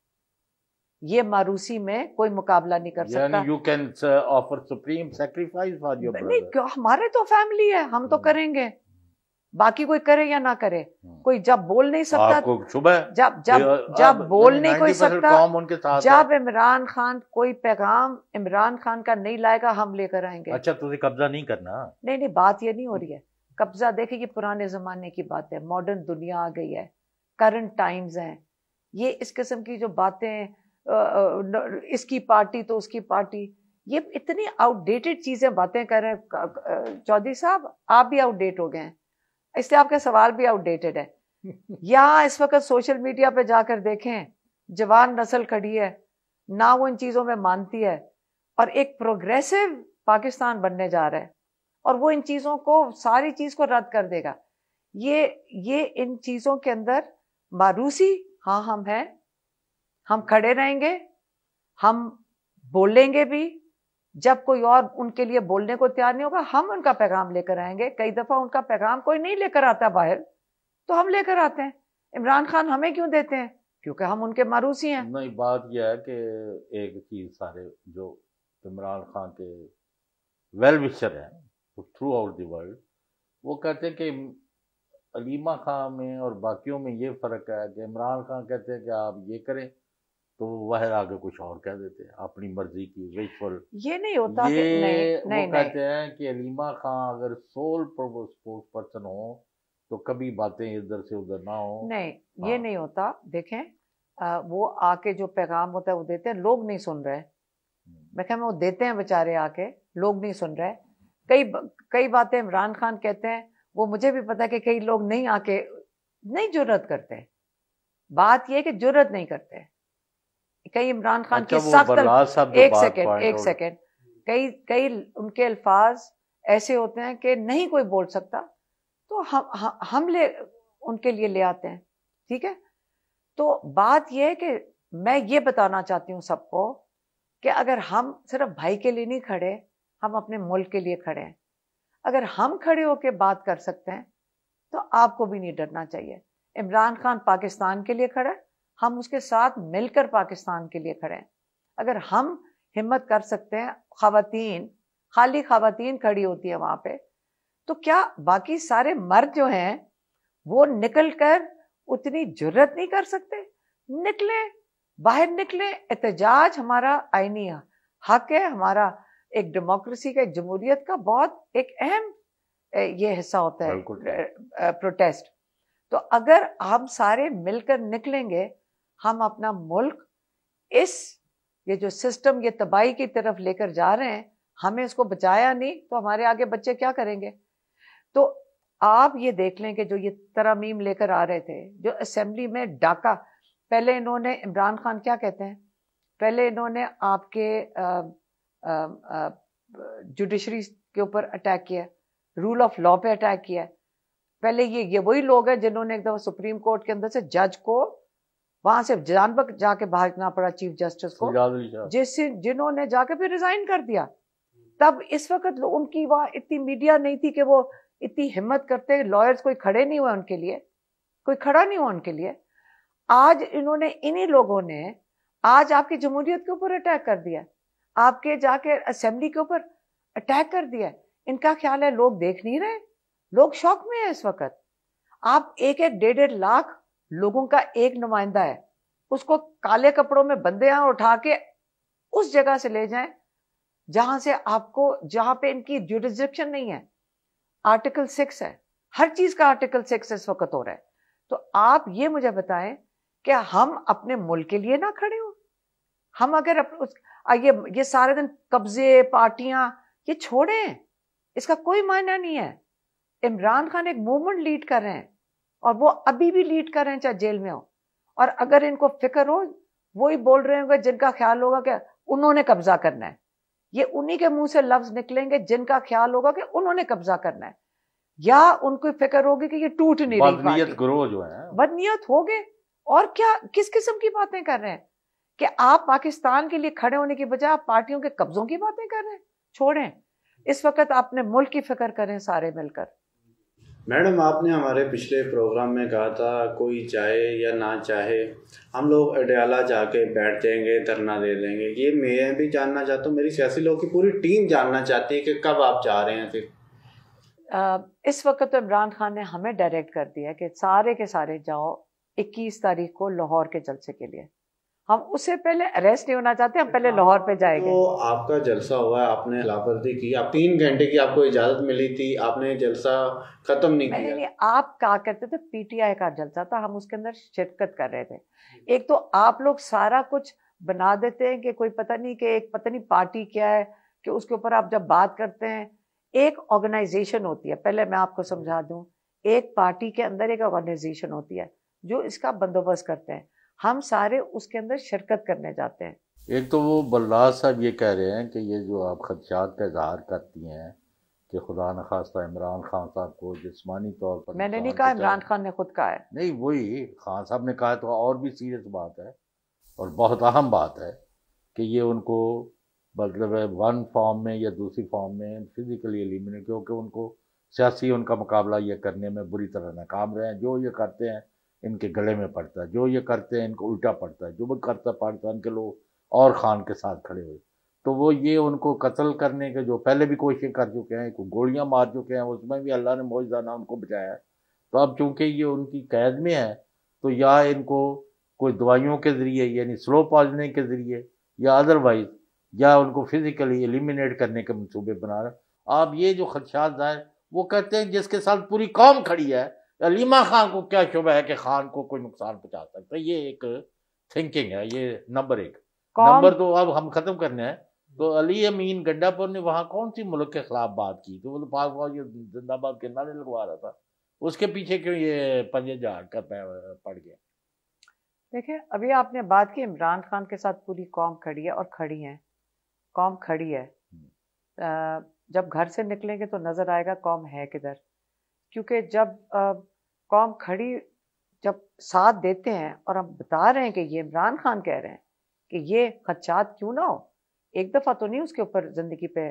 ये मारूसी में कोई मुकाबला नहीं कर सकता you can offer supreme sacrifice for your नहीं हमारे तो फैमिली है हम तो hmm. करेंगे बाकी कोई करे या ना करे हम्म। कोई जब बोल नहीं सकता सुबह जब जब जब बोल नहीं कोई सकता जब इमरान खान कोई पैगाम इमरान खान का नहीं लाएगा हम लेकर आएंगे अच्छा तुझे तो कब्जा नहीं करना नहीं नहीं बात ये नहीं हो रही है कब्जा देखे ये पुराने जमाने की बात है मॉडर्न दुनिया आ गई है करंट टाइम्स हैं ये इस किस्म की जो बातें इसकी पार्टी तो उसकी पार्टी ये इतनी आउटडेटेड चीजें बातें कर रहे हैं चौधरी साहब आप भी आउटडेट हो गए हैं इसलिए आपका सवाल भी आउटडेटेड है [LAUGHS] या इस वक्त सोशल मीडिया पे जाकर देखें जवान नस्ल खड़ी है ना वो इन चीज़ों में मानती है और एक प्रोग्रेसिव पाकिस्तान बनने जा रहा है और वो इन चीज़ों को सारी चीज़ को रद्द कर देगा ये ये इन चीज़ों के अंदर मारूसी हाँ हम हैं हम खड़े रहेंगे हम बोलेंगे भी जब कोई और उनके लिए बोलने को तैयार नहीं होगा हम उनका पैगाम लेकर आएंगे कई दफ़ा उनका पैगाम कोई नहीं लेकर आता बाहर तो हम लेकर आते हैं इमरान खान हमें क्यों देते हैं क्योंकि हम उनके मारूसी हैं नहीं बात यह है कि एक चीज सारे जो इमरान खान के वेल विशर हैं थ्रू आउट दी वर्ल्ड वो कहते हैं कि अलीमा खां में और बाकियों में ये फ़र्क है कि इमरान खान कहते हैं कि आप ये करें तो वह आगे कुछ और कह देते हैं अपनी मर्जी की विशफुल ये नहीं होता ये नहीं, नहीं, वो कहते नहीं। हैं कि अलीमा खान अगर सोल स्पोर्ट्स पर्सन हो तो कभी बातें इधर से उधर ना हो नहीं हाँ। ये नहीं होता देखें आ, वो आके जो पैगाम होता है वो देते हैं लोग नहीं सुन रहे हम्म। मैं क्या वो देते हैं बेचारे आके लोग नहीं सुन रहे कई कई बातें इमरान खान कहते हैं वो मुझे भी पता है कि कई लोग नहीं आके नहीं जरूरत करते बात यह कि जरूरत नहीं करते कई इमरान खान अच्छा, की सख्त एक सेकेंड एक सेकेंड कई कई उनके अल्फाज ऐसे होते हैं कि नहीं कोई बोल सकता तो हम, हम ले उनके लिए ले आते हैं ठीक है तो बात यह है कि मैं ये बताना चाहती हूँ सबको कि अगर हम सिर्फ भाई के लिए नहीं खड़े हम अपने मुल्क के लिए खड़े हैं अगर हम खड़े होकर बात कर सकते हैं तो आपको भी नहीं डरना चाहिए इमरान खान पाकिस्तान के लिए खड़ा है हम उसके साथ मिलकर पाकिस्तान के लिए खड़े हैं अगर हम हिम्मत कर सकते हैं खातन खाली खातन खड़ी होती है वहाँ पे तो क्या बाकी सारे मर्द जो हैं वो निकल कर उतनी जरूरत नहीं कर सकते निकले बाहर निकले एहतजाज हमारा आइनी हक है हमारा एक डेमोक्रेसी का जमहूरियत का बहुत एक अहम ये हिस्सा होता है प्रोटेस्ट तो अगर हम सारे मिलकर निकलेंगे हम अपना मुल्क इस ये जो सिस्टम ये तबाही की तरफ लेकर जा रहे हैं हमें इसको बचाया नहीं तो हमारे आगे बच्चे क्या करेंगे तो आप ये देख लें कि जो ये तरमीम लेकर आ रहे थे जो असम्बली में डाका पहले इन्होंने इमरान खान क्या कहते हैं पहले इन्होंने आपके जुडिशरी के ऊपर अटैक किया रूल ऑफ लॉ पे अटैक किया पहले ये ये वही लोग हैं जिन्होंने एकदम सुप्रीम कोर्ट के अंदर से जज को वहां से जान पर जाके भागना पड़ा चीफ जस्टिस को हाँ। जिस जिन्होंने जाके फिर रिजाइन कर दिया तब इस वक्त उनकी वहां इतनी मीडिया नहीं थी कि वो इतनी हिम्मत करते लॉयर्स कोई खड़े नहीं हुए उनके लिए कोई खड़ा नहीं हुआ उनके लिए आज इन्होंने इन्हीं लोगों ने आज आपकी जमहूरियत के ऊपर अटैक कर दिया आपके जाके असेंबली के ऊपर अटैक कर दिया इनका ख्याल है लोग देख नहीं रहे लोग शौक में है इस वक्त आप एक एक डेढ़ डेढ़ लाख लोगों का एक नुमाइंदा है उसको काले कपड़ों में बंदे यहां उठा के उस जगह से ले जाएं जहां से आपको जहां पे इनकी जुडिस्डिक्शन नहीं है आर्टिकल सिक्स है हर चीज का आर्टिकल सिक्स इस वक्त हो रहा है तो आप ये मुझे बताएं कि हम अपने मुल्क के लिए ना खड़े हो हम अगर अप, उस, ये ये सारे दिन कब्जे पार्टियां ये छोड़ें इसका कोई मायना नहीं है इमरान खान एक मूवमेंट लीड कर रहे हैं और वो अभी भी लीड कर रहे हैं चाहे जेल में हो और अगर इनको फिक्र हो वही बोल रहे होंगे जिनका ख्याल होगा कि उन्होंने कब्जा करना है ये उन्हीं के मुंह से लफ्ज निकलेंगे जिनका ख्याल होगा कि उन्होंने कब्जा करना है या उनको फिक्र होगी कि ये टूट नहीं रही जो है बदनीयत हो गए और क्या किस किस्म की बातें कर रहे हैं कि आप पाकिस्तान के लिए खड़े होने की बजाय आप पार्टियों के कब्जों की बातें कर रहे हैं छोड़ें इस वक्त अपने मुल्क की फिक्र करें सारे मिलकर मैडम आपने हमारे पिछले प्रोग्राम में कहा था कोई चाहे या ना चाहे हम लोग अडयाला जाके बैठ जाएंगे धरना दे देंगे ये मैं भी जानना चाहता हूँ मेरी सियासी लोग की पूरी टीम जानना चाहती है कि कब आप जा रहे हैं फिर इस वक्त तो इमरान खान ने हमें डायरेक्ट कर दिया कि सारे के सारे जाओ 21 तारीख को लाहौर के जलसे के लिए हम उससे पहले अरेस्ट नहीं होना चाहते हम पहले लाहौर पे जाएंगे तो आपका जलसा हुआ है आपने लापरवाही की आप तीन घंटे की आपको इजाज़त मिली थी आपने जलसा ख़त्म नहीं किया नहीं, नहीं आप क्या करते थे पीटीआई का जलसा था हम उसके अंदर शिरकत कर रहे थे एक तो आप लोग सारा कुछ बना देते हैं कि कोई पता नहीं कि एक पता नहीं पार्टी क्या है कि उसके ऊपर आप जब बात करते हैं एक ऑर्गेनाइजेशन होती है पहले मैं आपको समझा दू एक पार्टी के अंदर एक ऑर्गेनाइजेशन होती है जो इसका बंदोबस्त करते हैं हम सारे उसके अंदर शिरकत करने जाते हैं एक तो वो बल्लाज साहब ये कह रहे हैं कि ये जो आप खदशात का इजहार करती हैं कि खुदा न खासा इमरान खान साहब को जिसमानी तौर पर मैंने नहीं कहा इमरान खान ने खुद कहा है नहीं वही खान साहब ने कहा तो और भी सीरियस बात है और बहुत अहम बात है कि ये उनको मतलब वन फॉर्म में या दूसरी फॉर्म में फिज़िकली एलिमिनेट क्योंकि उनको सियासी उनका मुकाबला ये करने में बुरी तरह नाकाम रहे हैं जो ये करते हैं इनके गले में पड़ता है जो ये करते हैं इनको उल्टा पड़ता है जो भी करता पाकिस्तान के लोग और खान के साथ खड़े हुए तो वो ये उनको कत्ल करने के जो पहले भी कोशिश कर चुके हैं गोलियां मार चुके हैं उसमें भी अल्लाह ने मौजाना उनको बचाया है तो अब चूंकि ये उनकी कैद में है तो या इनको कोई दवाइयों के ज़रिए यानी स्लो पालने के ज़रिए या अदरवाइज या उनको फिज़िकली एलिमिनेट करने के मनसूबे बना रहे आप ये जो खदशात जाए वो कहते हैं जिसके साथ पूरी कौम खड़ी है अलीमा खान को क्या शुभ है कि खान को कोई नुकसान पहुंचा सकता तो है ये एक थिंकिंग है ये नंबर एक नंबर दो अब हम खत्म करने हैं तो अली अमीन गड्डापुर ने वहां कौन सी मुल्क के खिलाफ बात की तो वो तो पाक फौज जिंदाबाद के नारे लगवा रहा था उसके पीछे क्यों ये पंजे झाड़ कर पड़ गया देखिए अभी आपने बात की इमरान खान के साथ पूरी कौम खड़ी है और खड़ी है कौम खड़ी है हम्म। जब घर से निकलेंगे तो नज़र आएगा कौम है किधर क्योंकि जब कौम खड़ी जब साथ देते हैं और हम बता रहे हैं कि ये इमरान खान कह रहे हैं कि ये खदशात क्यों ना हो एक दफ़ा तो नहीं उसके ऊपर ज़िंदगी पे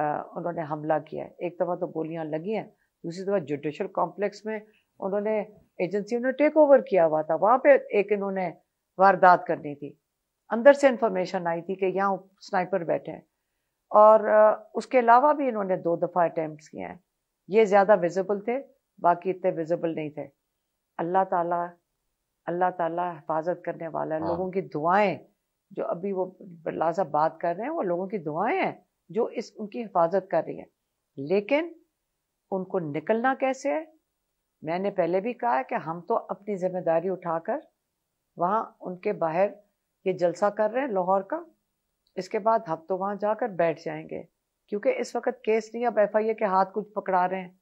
आ, उन्होंने हमला किया है एक दफ़ा तो गोलियां लगी हैं दूसरी दफ़ा जुडिशल कॉम्प्लेक्स में उन्होंने एजेंसी ने टेक ओवर किया हुआ था वहाँ पे एक इन्होंने वारदात करनी थी अंदर से इंफॉर्मेशन आई थी कि यहाँ स्नाइपर बैठे हैं और उसके अलावा भी इन्होंने दो दफ़ा अटैम्प्ट किए हैं ये ज़्यादा विजिबल थे बाकी इतने विजिबल नहीं थे अल्लाह ताला अल्लाह ताला हिफाजत करने वाला है हाँ। लोगों की दुआएं जो अभी वो लाजा बात कर रहे हैं वो लोगों की दुआएं हैं जो इस उनकी हिफाजत कर रही है लेकिन उनको निकलना कैसे है मैंने पहले भी कहा है कि हम तो अपनी जिम्मेदारी उठाकर वहाँ उनके बाहर ये जलसा कर रहे हैं लाहौर का इसके बाद हम तो वहाँ जाकर बैठ जाएंगे क्योंकि इस वक्त केस नहीं अब एफ आई ए के हाथ कुछ पकड़ा रहे हैं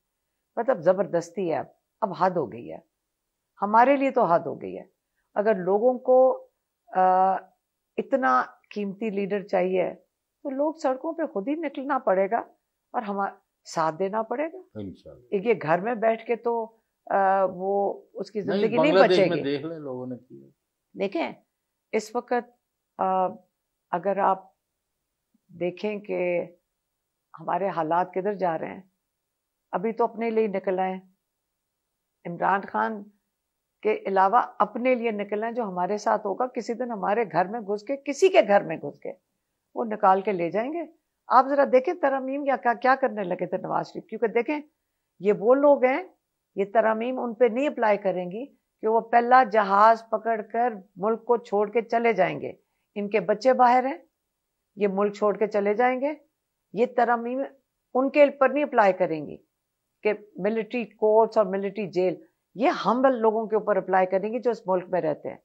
मतलब ज़बरदस्ती है अब अब हद हो गई है हमारे लिए तो हद हो गई है अगर लोगों को आ, इतना कीमती लीडर चाहिए तो लोग सड़कों पे खुद ही निकलना पड़ेगा और हम साथ देना पड़ेगा एक ये घर में बैठ के तो आ, वो उसकी जिंदगी नहीं, नहीं बचेगी देख ले लोगों ने देखें इस वक्त अगर आप देखें कि हमारे हालात किधर जा रहे हैं अभी तो अपने लिए निकल आए इमरान खान के अलावा अपने लिए निकलना है जो हमारे साथ होगा किसी दिन हमारे घर में घुस के किसी के घर में घुस के वो निकाल के ले जाएंगे आप ज़रा देखें तरामीम या क्या क्या करने लगे थे नवाज शरीफ क्योंकि देखें ये वो लोग हैं ये तरामीम उन पर नहीं अप्लाई करेंगी कि वो पहला जहाज़ पकड़ कर मुल्क को छोड़ के चले जाएंगे इनके बच्चे बाहर हैं ये मुल्क छोड़ के चले जाएंगे ये तरामीम उनके पर नहीं अप्लाई करेंगी कि मिलिट्री कोर्ट्स और मिलिट्री जेल ये हम लोगों के ऊपर अप्लाई करेंगे जो इस मुल्क में रहते हैं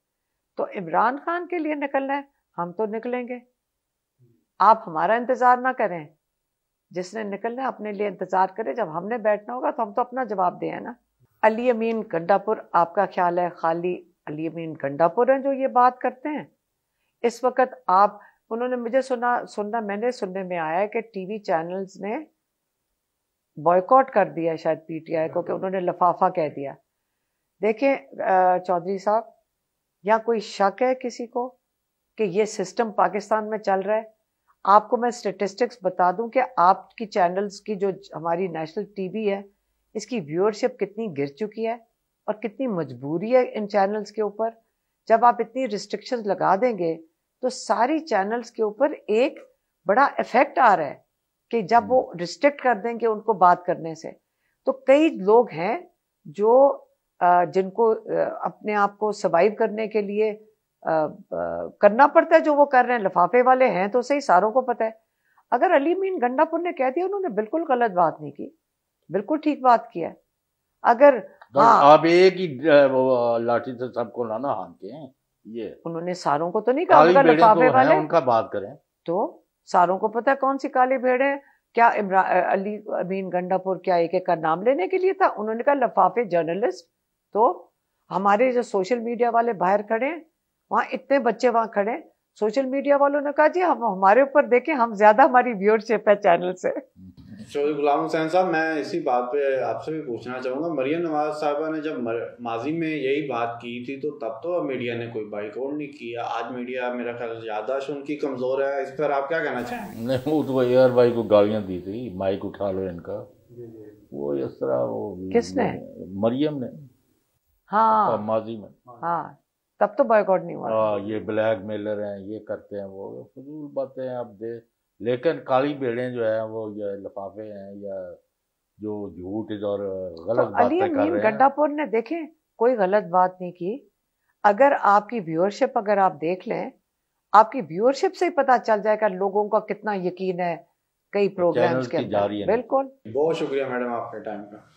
तो इमरान खान के लिए निकलना है हम तो निकलेंगे आप हमारा इंतज़ार ना करें जिसने निकलना है अपने लिए इंतज़ार करें जब हमने बैठना होगा तो हम तो अपना जवाब दें ना अली अमीन गंडापुर आपका ख्याल है खाली अली अमीन गंडापुर हैं जो ये बात करते हैं इस वक्त आप उन्होंने मुझे सुना सुनना मैंने सुनने में आया है कि टीवी चैनल्स ने बॉयकॉट कर दिया शायद पीटीआई को कि हाँ। उन्होंने लफाफा कह दिया देखें चौधरी साहब या कोई शक है किसी को कि ये सिस्टम पाकिस्तान में चल रहा है आपको मैं स्टेटिस्टिक्स बता दूं कि आपकी चैनल्स की जो हमारी नेशनल टीवी है इसकी व्यूअरशिप कितनी गिर चुकी है और कितनी मजबूरी है इन चैनल्स के ऊपर जब आप इतनी रिस्ट्रिक्शंस लगा देंगे तो सारी चैनल्स के ऊपर एक बड़ा इफेक्ट आ रहा है कि जब हम्म। वो रिस्ट्रिक्ट कर देंगे उनको बात करने से तो कई लोग हैं जो जिनको अपने आप को सर्वाइव करने के लिए करना पड़ता है जो वो कर रहे हैं लिफाफे वाले हैं तो सही सारों को पता है अगर अली मीन गंडापुर ने कह दिया उन्होंने बिल्कुल गलत बात नहीं की बिल्कुल ठीक बात किया अगर हाँ, आप एक ही लाठी से सबको लाना हाँ के हैं ये उन्होंने सारों को तो नहीं कहा तो लिफाफे वाले उनका बात करें तो सारों को पता है कौन सी काली भेड़ है क्या इमरान अली अमीन गंडापुर क्या एक एक का नाम लेने के लिए था उन्होंने कहा लफाफे जर्नलिस्ट तो हमारे जो सोशल मीडिया वाले बाहर खड़े हैं वहाँ इतने बच्चे वहाँ खड़े हैं सोशल मीडिया वालों ने कहा जी हम हमारे ऊपर देखें हम ज्यादा हमारी व्यूअरशिप है चैनल से चौधरी गुलाम हुसैन साहब मैं इसी बात पे आपसे भी पूछना चाहूंगा मरियम नवाज साहबा ने जब माजी में यही बात की थी तो तब तो मीडिया ने कोई बाइकआउट नहीं किया आज मीडिया मेरा ख्याल यादाश्त उनकी कमज़ोर है इस पर आप क्या कहना चाहेंगे नहीं वो तो यार भाई को गालियाँ दी थी माइक उठा लो इनका वो इस तरह वो किसने मरियम ने हाँ माजी में हाँ तब तो बॉयकॉट नहीं हुआ आ, हाँ, ये ब्लैक मेलर हैं ये करते हैं वो फजूल बातें हैं आप दे लेकिन काली भेड़ें जो है वो ये लफाफे हैं या जो झूठ और तो गलत तो बातें कर रहे हैं गड्ढापुर ने देखें कोई गलत बात नहीं की अगर आपकी व्यूअरशिप अगर आप देख लें आपकी व्यूअरशिप से ही पता चल जाएगा लोगों का कितना यकीन है कई प्रोग्राम्स के बिल्कुल बहुत शुक्रिया मैडम आपके टाइम का